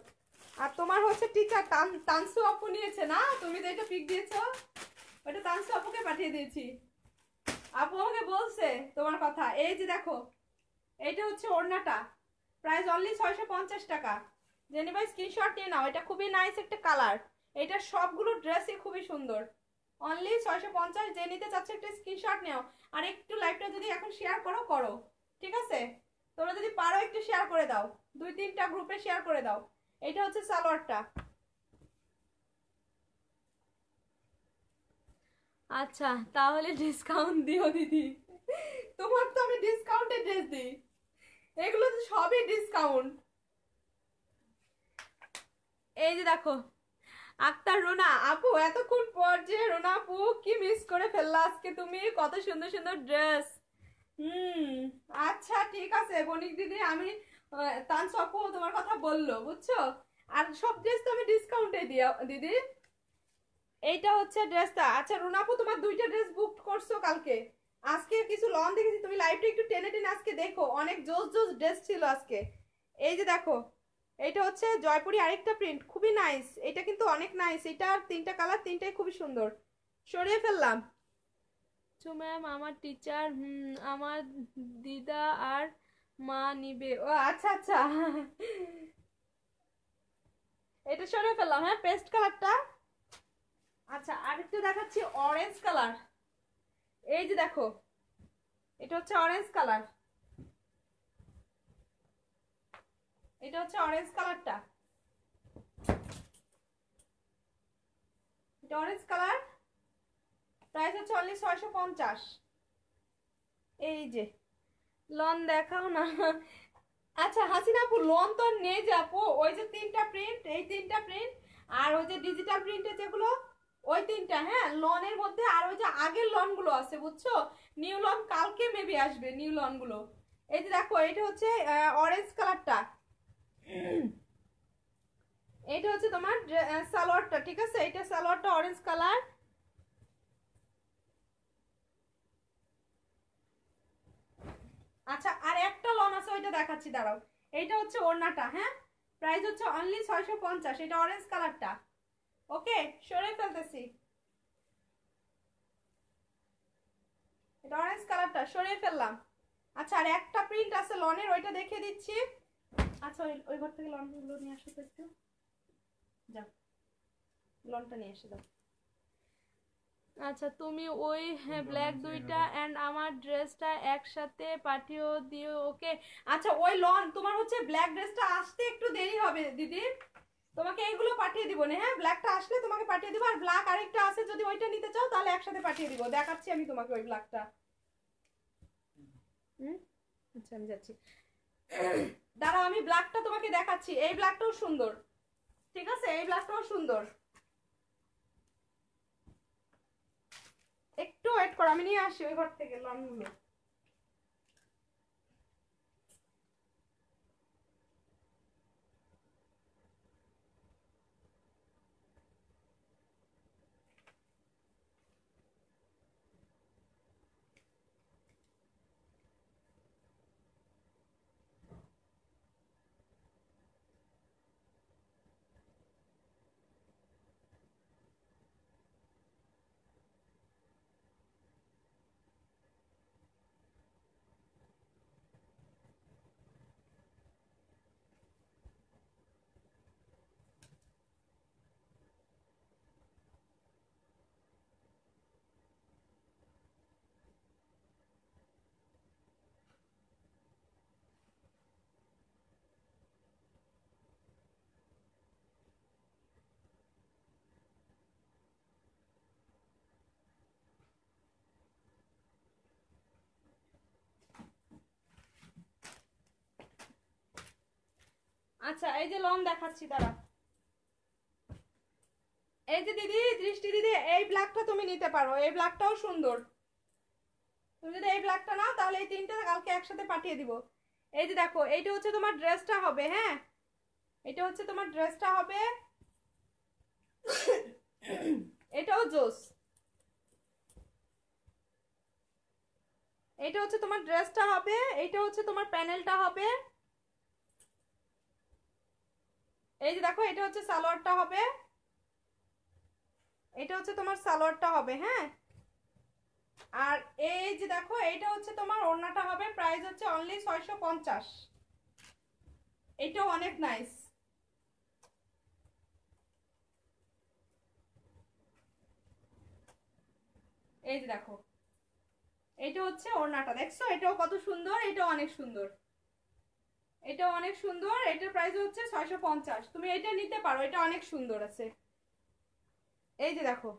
আর তোমার হচ্ছে টিচার তান তানসু আপু নিয়েছে না তুমি তো এটা পিক দিয়েছো ওইটা তানসু আপুকে পাঠিয়ে দিয়েছি আপু আমাকে বলছে তোমার কথা এই যে দেখো এইটা হচ্ছে ওড়নাটা প্রাইস অনলি ছয়শো পঞ্চাশ টাকা জেনে স্ক্রিনশট নিয়ে নাও এটা খুবই নাইস একটা কালার এটা সবগুলো ড্রেসই খুবই সুন্দর অনলি ছয়শো পঞ্চাশ যে নিতে চাচ্ছে একটা স্ক্রিনশট নেও আর একটু লাইভটা যদি এখন শেয়ার করো করো ঠিক আছে তোমরা যদি পারো একটু শেয়ার করে দাও দুই তিনটা গ্রুপে শেয়ার করে দাও এটা হচ্ছে সালোয়ারটা আচ্ছা তাহলে ডিসকাউন্ট দিও দিদি তোমার তো আমি ডিসকাউন্টে ড্রেস দিই এগুলো তো সবই ডিসকাউন্ট এই যে দেখো আক্তার রোনা আপু এতক্ষণ পর যে রোনা আপু কি মিস করে ফেললা আজকে তুমি কত সুন্দর সুন্দর ড্রেস হুম আচ্ছা ঠিক আছে বণিক দিদি আমি তান সপু তোমার কথা বললো বুঝছো আর সব ড্রেস তো আমি ডিসকাউন্টে দিয়া দিদি এইটা হচ্ছে ড্রেসটা আচ্ছা রোনা আপু তোমার দুইটা ড্রেস বুক করছো কালকে আজকে কিছু লন দেখেছি তুমি লাইভটা একটু টেনে টেনে আজকে দেখো অনেক জোস জোস ড্রেস ছিল আজকে এই যে দেখো এটা হচ্ছে জয়পুরি আরেকটা প্রিন্ট খুবই নাইস এটা কিন্তু অনেক নাইস এটা আর তিনটা কালার তিনটাই খুবই সুন্দর সরিয়ে ফেললাম তো ম্যাম আমার টিচার আমার দিদা আর মা নিবে ও আচ্ছা আচ্ছা এটা সরিয়ে ফেললাম হ্যাঁ পেস্ট কালারটা আচ্ছা একটু দেখাচ্ছি অরেঞ্জ কালার এই যে দেখো এটা হচ্ছে অরেঞ্জ কালার এটা হচ্ছে অরেঞ্জ কালারটা এটা অরেঞ্জ কালার প্রাইস হচ্ছে অনলি ছয়শো পঞ্চাশ এই যে লন দেখাও না আচ্ছা হাসিনাপুর লন তো নিয়ে যাবো ওই যে তিনটা প্রিন্ট এই তিনটা প্রিন্ট আর ওই যে ডিজিটাল প্রিন্টে যেগুলো ওই তিনটা হ্যাঁ লনের মধ্যে আর ওই যে আগের লনগুলো আছে বুঝছো নিউ লন কালকে মেবি আসবে নিউ লনগুলো এই যে দেখো এটা হচ্ছে অরেঞ্জ কালারটা এটা হচ্ছে তোমার সালোয়ারটা ঠিক আছে এটা সালোয়ারটা অরেঞ্জ কালার আচ্ছা আর একটা লন আছে ওইটা দেখাচ্ছি দাঁড়াও এইটা হচ্ছে ওড়নাটা হ্যাঁ প্রাইস হচ্ছে অনলি ছয়শো পঞ্চাশ এটা অরেঞ্জ কালারটা ওকে সরে ফেলতেছি এটা অরেঞ্জ কালারটা সরিয়ে ফেললাম আচ্ছা আর একটা প্রিন্ট আছে লনের ওইটা দেখিয়ে দিচ্ছি আচ্ছা ওই ওই ঘর থেকে লনগুলো নিয়ে আসো তো একটু যাও লনটা নিয়ে এসে দাও আচ্ছা তুমি ওই ব্ল্যাক দুইটা অ্যান্ড আমার ড্রেসটা একসাথে পাঠিয়ে দিও ওকে আচ্ছা ওই লন তোমার হচ্ছে ব্ল্যাক ড্রেসটা আসতে একটু দেরি হবে দিদি তোমাকে এইগুলো পাঠিয়ে দিব না হ্যাঁ ব্ল্যাকটা আসলে তোমাকে পাঠিয়ে দিব আর ব্ল্যাক আরেকটা আছে যদি ওইটা নিতে চাও তাহলে একসাথে পাঠিয়ে দিব দেখাচ্ছি আমি তোমাকে ওই ব্ল্যাকটা হুম আচ্ছা আমি যাচ্ছি দাঁড়া আমি ব্ল্যাকটা তোমাকে দেখাচ্ছি এই ব্ল্যাকটাও সুন্দর ঠিক আছে এই ব্ল্যাকটাও সুন্দর একটু ওয়েট করো আমি নিয়ে আসি ওই ঘর থেকে লন্ডন আচ্ছা এই যে লন দেখাচ্ছি দাঁড়া এই যে দিদি দৃষ্টি দিদি এই ব্ল্যাকটা তুমি নিতে পারো এই ব্ল্যাকটাও সুন্দর তুমি যদি এই ব্ল্যাকটা নাও তাহলে এই তিনটা কালকে একসাথে পাঠিয়ে দিব এই যে দেখো এইটা হচ্ছে তোমার ড্রেসটা হবে হ্যাঁ এটা হচ্ছে তোমার ড্রেসটা হবে এটাও জোস এটা হচ্ছে তোমার ড্রেসটা হবে এইটা হচ্ছে তোমার প্যানেলটা হবে এই যে দেখো এটা হচ্ছে সালোয়ারটা হবে এটা হচ্ছে তোমার সালোয়ারটা হবে হ্যাঁ আর এই যে দেখো এইটা হচ্ছে তোমার ওড়নাটা হবে প্রাইস হচ্ছে অনলি ছয়শো পঞ্চাশ এটাও অনেক নাইস এই যে দেখো এটা হচ্ছে ওড়নাটা দেখছো এটাও কত সুন্দর এটাও অনেক সুন্দর এটা অনেক সুন্দর এটার প্রাইস হচ্ছে ছয়শো পঞ্চাশ তুমি এটা নিতে পারো এটা অনেক সুন্দর আছে এই যে দেখো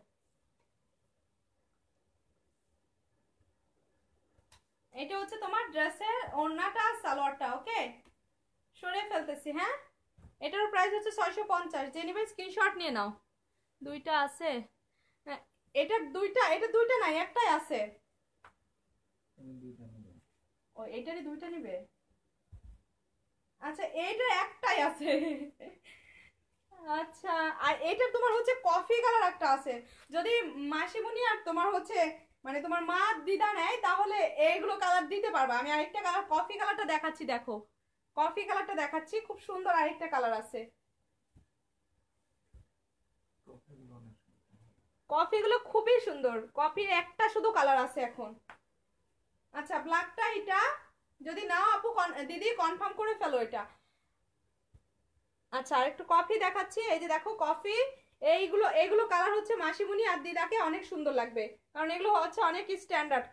এটা হচ্ছে তোমার ড্রেসের ওড়নাটা সালোয়ারটা ওকে সরে ফেলতেছি হ্যাঁ এটার প্রাইস হচ্ছে ছয়শো পঞ্চাশ যে নিবে স্ক্রিনশট নিয়ে নাও দুইটা আছে হ্যাঁ, এটা দুইটা এটা দুইটা নাই একটাই আছে ও এটারই দুইটা নেবে আচ্ছা এইটা একটাই আছে আচ্ছা আর এইটা তোমার হচ্ছে কফি কালার একটা আছে যদি মাসিমণি আর তোমার হচ্ছে মানে তোমার মা দিদা নেয় তাহলে এইগুলো কালার দিতে পারবে আমি আরেকটা কালার কফি কালারটা দেখাচ্ছি দেখো কফি কালারটা দেখাচ্ছি খুব সুন্দর আরেকটা কালার আছে কফিগুলো খুবই সুন্দর কফির একটা শুধু কালার আছে এখন আচ্ছা ব্ল্যাকটা এটা যদি না আপু দিদি কনফার্ম করে ফেলো এটা আচ্ছা আরেকটু কফি দেখাচ্ছি এই যে দেখো কফি এইগুলো এগুলো কালার হচ্ছে মাসিমুনি আর দিদাকে অনেক সুন্দর লাগবে কারণ এগুলো হচ্ছে অনেক স্ট্যান্ডার্ড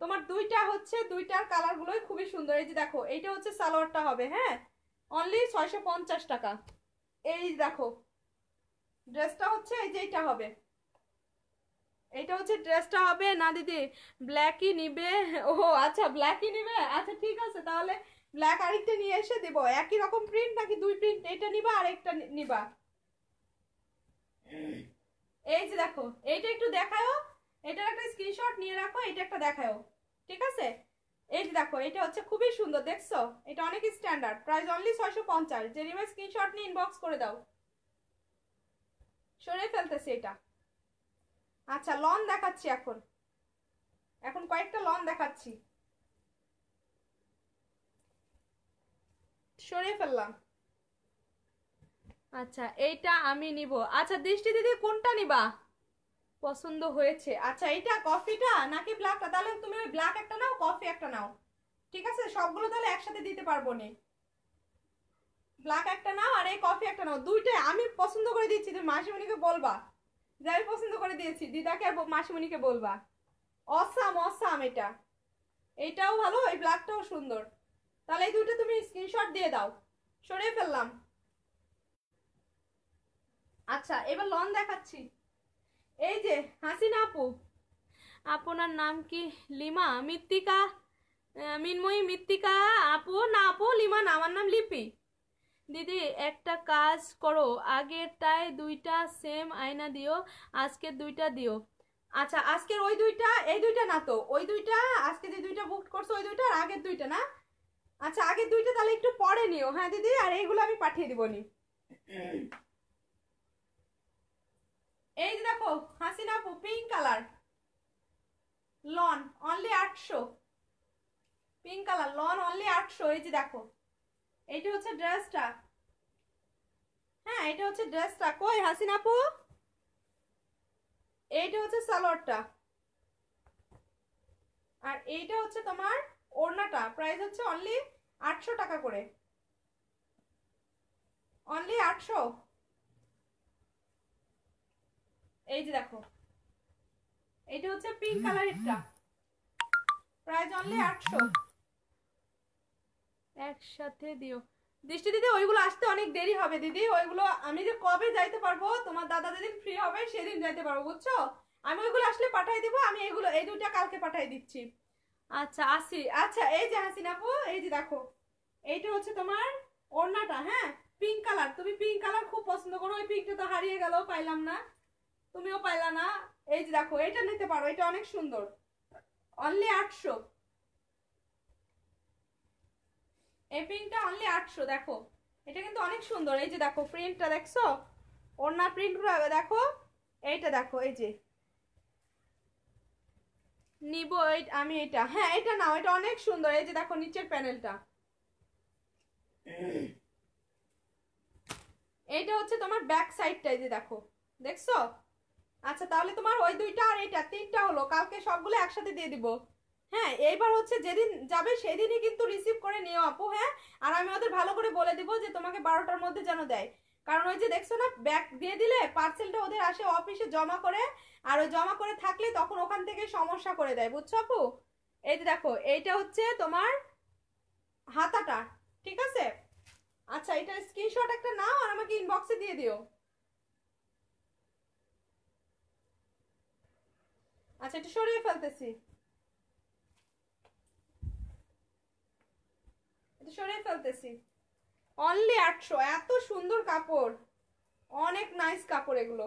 তোমার দুইটা হচ্ছে দুইটার কালারগুলোই খুবই সুন্দর এই যে দেখো এইটা হচ্ছে সালোয়ারটা হবে হ্যাঁ অনলি ছয়শো টাকা এই দেখো ড্রেসটা হচ্ছে এই যে এইটা হবে এটা হচ্ছে ড্রেসটা হবে না দিদি ব্ল্যাকই নিবে ও আচ্ছা ব্ল্যাকই নিবে আচ্ছা ঠিক আছে তাহলে ব্ল্যাক আরেকটা নিয়ে এসে দেব একই রকম প্রিন্ট নাকি দুই প্রিন্ট এটা নিবা আর একটা নিবা এই যে দেখো এইটা একটু দেখায়ও এটার একটা স্ক্রিনশট নিয়ে রাখো এটা একটা দেখায়ও ঠিক আছে এই যে দেখো এটা হচ্ছে খুবই সুন্দর দেখছো এটা অনেক স্ট্যান্ডার্ড প্রাইস অনলি ছয়শো পঞ্চাশ জেরিমে স্ক্রিনশট নিয়ে ইনবক্স করে দাও সরে ফেলতেছি এটা আচ্ছা লন দেখাচ্ছি এখন এখন কয়েকটা লন দেখাচ্ছি সরিয়ে ফেললাম আচ্ছা এইটা আমি নিব আচ্ছা দৃষ্টি দিদি কোনটা নিবা পছন্দ হয়েছে আচ্ছা এইটা কফিটা নাকি ব্ল্যাকটা তাহলে তুমি ওই ব্ল্যাক একটা নাও কফি একটা নাও ঠিক আছে সবগুলো তাহলে একসাথে দিতে পারবো নি ব্ল্যাক একটা নাও আর এই কফি একটা নাও দুইটাই আমি পছন্দ করে দিচ্ছি তুমি মাসিমণিকে বলবা যে আমি পছন্দ করে দিয়েছি দিদাকে আর মাসিমণিকে বলবা অসাম অসাম এটা এইটাও ভালো এই ব্ল্যাকটাও সুন্দর তাহলে এই দুটো তুমি স্ক্রিনশট দিয়ে দাও সরিয়ে ফেললাম আচ্ছা এবার লন দেখাচ্ছি এই যে হাসিনা আপু আপনার নাম কি লিমা মৃত্তিকা মিনময়ী মৃত্তিকা আপু না আপু লিমা না আমার নাম লিপি দিদি একটা কাজ করো আগেরটায় দুইটা সেম আয়না দিও আজকের দুইটা দিও আচ্ছা আজকের ওই দুইটা এই দুইটা না তো ওই দুইটা আজকে যে দুইটা বুক করছো ওই দুইটা আর আগের দুইটা না আচ্ছা আগের দুইটা তাহলে একটু পরে নিও হ্যাঁ দিদি আর এইগুলো আমি পাঠিয়ে দিব নি এই যে দেখো হাসিনা আপু পিঙ্ক কালার লন অনলি আটশো পিঙ্ক কালার লন অনলি আটশো এই যে দেখো এইটা হচ্ছে ড্রেসটা হ্যাঁ এটা হচ্ছে ড্রেসটা কই হাসিন আপু এইটা হচ্ছে সালোয়ারটা আর এইটা হচ্ছে তোমার ওড়নাটা প্রাইস হচ্ছে অনলি আটশো টাকা করে অনলি আটশো এই যে দেখো এইটা হচ্ছে পিঙ্ক কালারেরটা প্রাইস অনলি আটশো একসাথে দিও দৃষ্টি দিদি ওইগুলো আসতে অনেক দেরি হবে দিদি ওইগুলো আমি যে কবে যাইতে পারবো তোমার দাদা যেদিন ফ্রি হবে সেদিন যাইতে পারবো বুঝছো আমি ওইগুলো আসলে পাঠাই দিব আমি এগুলো এই দুটা কালকে পাঠাই দিচ্ছি আচ্ছা আসি আচ্ছা এই যে হাসিনাপু এই যে দেখো এইটা হচ্ছে তোমার ওড়নাটা হ্যাঁ পিঙ্ক কালার তুমি পিঙ্ক কালার খুব পছন্দ করো ওই পিঙ্কটা তো হারিয়ে গেল পাইলাম না তুমিও পাইলা না এই যে দেখো এটা নিতে পারো এটা অনেক সুন্দর অনলি আটশো এই প্রিন্টটা অনলি আটশো দেখো এটা কিন্তু অনেক সুন্দর এই যে দেখো প্রিন্টটা দেখছো ওনার প্রিন্টগুলো দেখো এইটা দেখো এই যে নিব আমি এটা হ্যাঁ এটা নাও এটা অনেক সুন্দর এই যে দেখো নিচের প্যানেলটা এইটা হচ্ছে তোমার ব্যাক সাইডটা এই যে দেখো দেখছো আচ্ছা তাহলে তোমার ওই দুইটা আর এটা তিনটা হলো কালকে সবগুলো একসাথে দিয়ে দিব হ্যাঁ এইবার হচ্ছে যেদিন যাবে সেদিনই কিন্তু রিসিভ করে নিও আপু হ্যাঁ আর আমি ওদের ভালো করে বলে দিব যে তোমাকে বারোটার মধ্যে যেন দেয় কারণ ওই যে দেখছো না ব্যাগ দিয়ে দিলে পার্সেলটা ওদের আসে অফিসে জমা করে আর ওই জমা করে থাকলে তখন ওখান থেকে সমস্যা করে দেয় বুঝছো আপু এই যে দেখো এইটা হচ্ছে তোমার হাতাটা ঠিক আছে আচ্ছা এটা স্ক্রিনশট একটা নাও আর আমাকে ইনবক্সে দিয়ে দিও আচ্ছা এটা সরিয়ে ফেলতেছি সরে ফেলতেছি অনলি আটশো এত সুন্দর কাপড় অনেক নাইস কাপড় এগুলো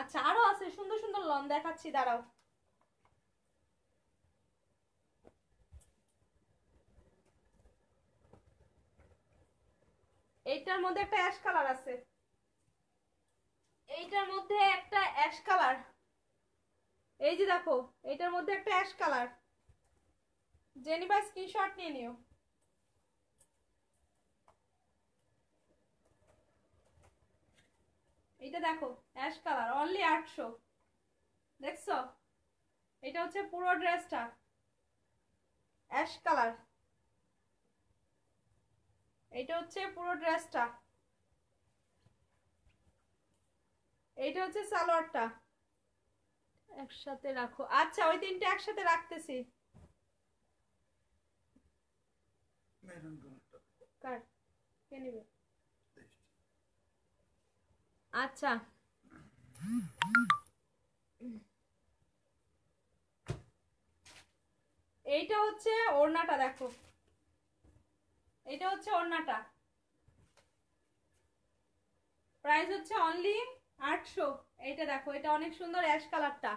আচ্ছা আরো আছে সুন্দর সুন্দর লন দেখাচ্ছি দাঁড়াও এইটার মধ্যে একটা অ্যাশ কালার আছে এইটার মধ্যে একটা অ্যাশ কালার এই যে দেখো এইটার মধ্যে একটা অ্যাশ কালার জেনিবা স্ক্রিনশট নিয়ে নিও এইটা দেখো অ্যাশ কালার অনলি আটশো দেখছো এটা হচ্ছে পুরো ড্রেসটা অ্যাশ কালার এটা হচ্ছে পুরো ড্রেসটা এইটা হচ্ছে সালোয়ারটা একসাথে রাখো আচ্ছা ওই তিনটা একসাথে রাখতেছি আচ্ছা এইটা হচ্ছে ওড়নাটা দেখো এটা হচ্ছে ওড়নাটা প্রাইস হচ্ছে অনলি আটশো এটা দেখো এটা অনেক সুন্দর অ্যাশ কালারটা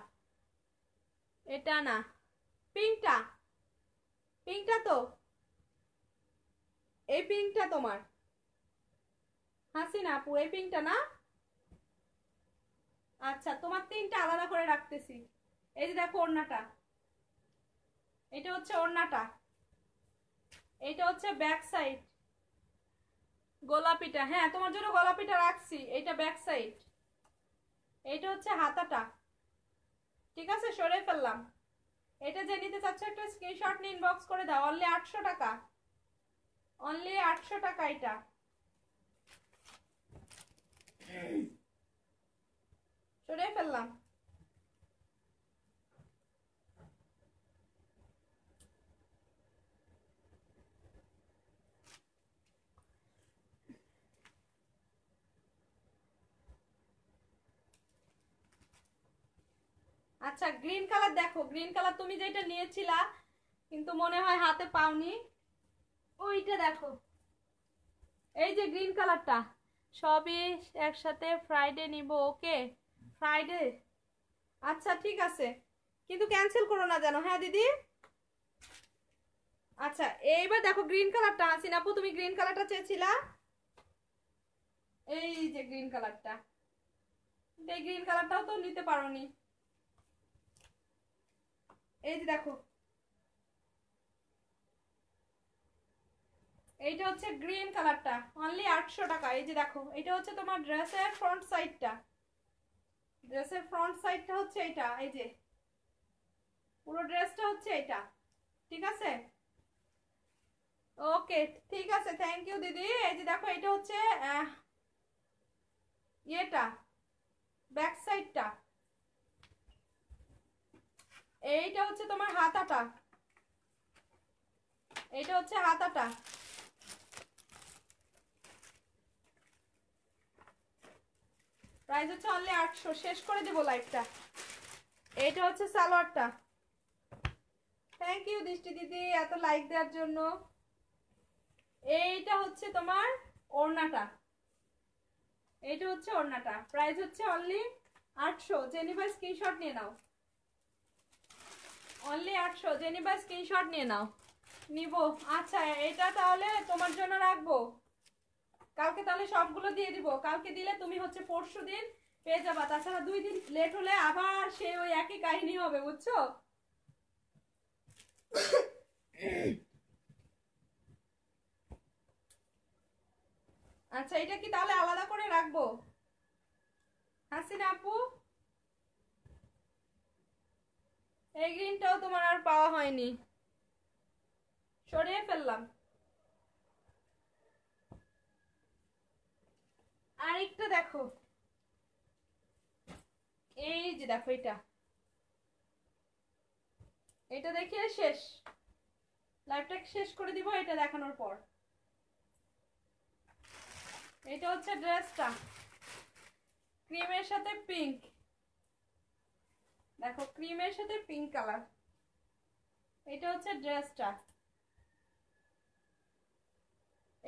এটা না পিঙ্কটা পিঙ্কটা তো এই পিঙ্কটা তোমার হাসিনা আপু এই পিঙ্কটা না আচ্ছা তোমার তিনটা আলাদা করে রাখতেছি এই যে দেখো ওড়নাটা এটা হচ্ছে ওড়নাটা এটা হচ্ছে ব্যাক সাইড গোলাপিটা হ্যাঁ তোমার জন্য গোলাপিটা রাখছি এটা ব্যাক সাইড এইটা হচ্ছে হাতাটা ঠিক আছে সরে ফেললাম এটা যে নিতে চাচ্ছ একটা স্ক্রিনশট নিন বক্স করে দাও অনলি আটশো টাকা অনলি আটশো টাকা এটা সরে ফেললাম আচ্ছা গ্রিন কালার দেখো গ্রিন কালার তুমি যেটা নিয়েছিলা কিন্তু মনে হয় হাতে পাওনি ওইটা দেখো এই যে গ্রিন কালারটা সবই একসাথে ফ্রাইডে নিব ওকে ফ্রাইডে আচ্ছা ঠিক আছে কিন্তু ক্যান্সেল করো না জানো হ্যাঁ দিদি আচ্ছা এইবার দেখো গ্রিন কালারটা হাসিন আপু তুমি গ্রিন কালারটা চেয়েছিলা এই যে গ্রিন কালারটা এই গ্রিন কালারটাও তো নিতে নি এই যে দেখো এইটা হচ্ছে গ্রিন কালারটা অনলি আটশো টাকা এই যে দেখো এটা হচ্ছে তোমার ড্রেসের ফ্রন্ট সাইডটা ড্রেসের ফ্রন্ট সাইডটা হচ্ছে এটা এই যে পুরো ড্রেসটা হচ্ছে এটা ঠিক আছে ওকে ঠিক আছে থ্যাংক ইউ দিদি এই যে দেখো এটা হচ্ছে ইয়েটা ব্যাক সাইডটা এইটা হচ্ছে তোমার হাতাটা এইটা হচ্ছে হাতাটা প্রাইস হচ্ছে অনলি আটশো শেষ করে দেবো লাইফটা এইটা হচ্ছে সালোয়ারটা থ্যাংক ইউ দৃষ্টি দিদি এত লাইক দেওয়ার জন্য এইটা হচ্ছে তোমার ওড়নাটা এইটা হচ্ছে ওড়নাটা প্রাইস হচ্ছে অনলি আটশো জেনিভার স্ক্রিনশট নিয়ে নাও অনলি আটশো জেনি স্ক্রিনশট নিয়ে নাও নিব আচ্ছা এটা তাহলে তোমার জন্য রাখবো কালকে তাহলে সবগুলো দিয়ে দিব কালকে দিলে তুমি হচ্ছে পরশু দিন পেয়ে যাবা তাছাড়া দুই দিন লেট হলে আবার সে ওই একই কাহিনী হবে বুঝছো আচ্ছা এটা কি তাহলে আলাদা করে রাখবো হাসিনা আপু এই গ্রিনটাও তোমার আর পাওয়া হয়নি সরিয়ে ফেললাম আরেকটা দেখো এই যে দেখো এটা এটা দেখিয়ে শেষ লাইফটা শেষ করে দিব এটা দেখানোর পর এটা হচ্ছে ড্রেসটা ক্রিমের সাথে পিঙ্ক দেখো ক্রিমের সাথে পিঙ্ক কালার এটা হচ্ছে ড্রেসটা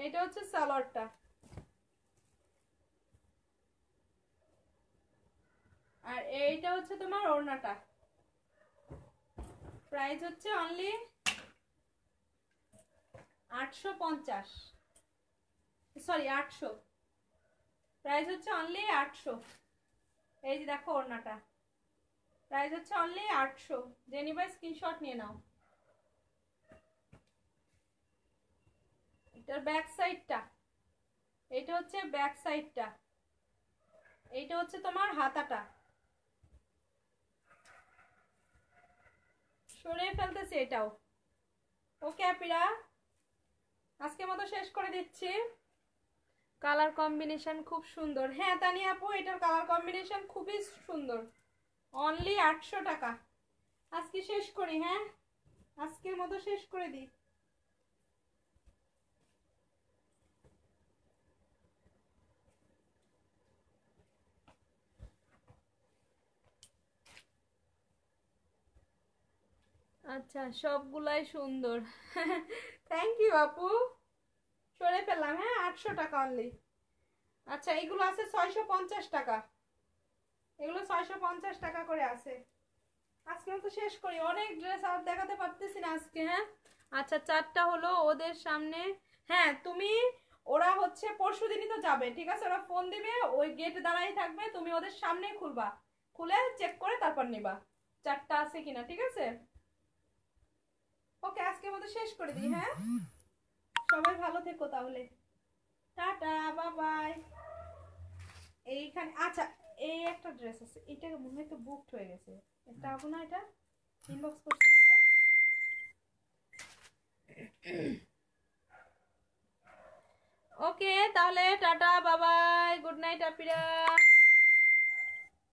এটা হচ্ছে সালোয়ারটা আর এইটা হচ্ছে তোমার ওড়নাটা প্রাইস হচ্ছে অনলি আটশো পঞ্চাশ সরি আটশো প্রাইস হচ্ছে অনলি আটশো এই যে দেখো ওড়নাটা প্রাইস হচ্ছে অনলি আটশো জেনিভার স্ক্রিনশট নিয়ে নাও এটার ব্যাক সাইডটা এটা হচ্ছে ব্যাক সাইডটা এইটা হচ্ছে তোমার হাতাটা সরিয়ে ফেলতেছি এটাও ওকে অ্যাপিরা আজকের মতো শেষ করে দিচ্ছি কালার কম্বিনেশন খুব সুন্দর হ্যাঁ তানি আপু এটার কালার কম্বিনেশন খুবই সুন্দর অনলি আটশো টাকা আজকে শেষ করি হ্যাঁ আজকের মতো শেষ করে দিই আচ্ছা সবগুলাই সুন্দর থ্যাংক ইউ আপু সরে পেলাম হ্যাঁ আটশো টাকা অনলি আচ্ছা এগুলো আছে ছয়শো পঞ্চাশ টাকা এগুলো ছয়শো পঞ্চাশ টাকা করে আছে আজকে তো শেষ করি অনেক ড্রেস আর দেখাতে পারতেছি না আজকে হ্যাঁ আচ্ছা চারটা হলো ওদের সামনে হ্যাঁ তুমি ওরা হচ্ছে পরশু দিনই তো যাবে ঠিক আছে ওরা ফোন দিবে ওই গেট দাঁড়াই থাকবে তুমি ওদের সামনে খুলবা খুলে চেক করে তারপর নিবা চারটা আছে কিনা ঠিক আছে ওকে আজকের মতো শেষ করে দিই হ্যাঁ সবাই ভালো থেকো তাহলে টাটা বাবাই এইখানে আচ্ছা এই একটা ড্রেস আছে এটা মনে হয় তো বুকড হয়ে গেছে এটা না এটা ইনবক্স করছে না ওকে তাহলে টাটা বাবাই গুড নাইট আপিরা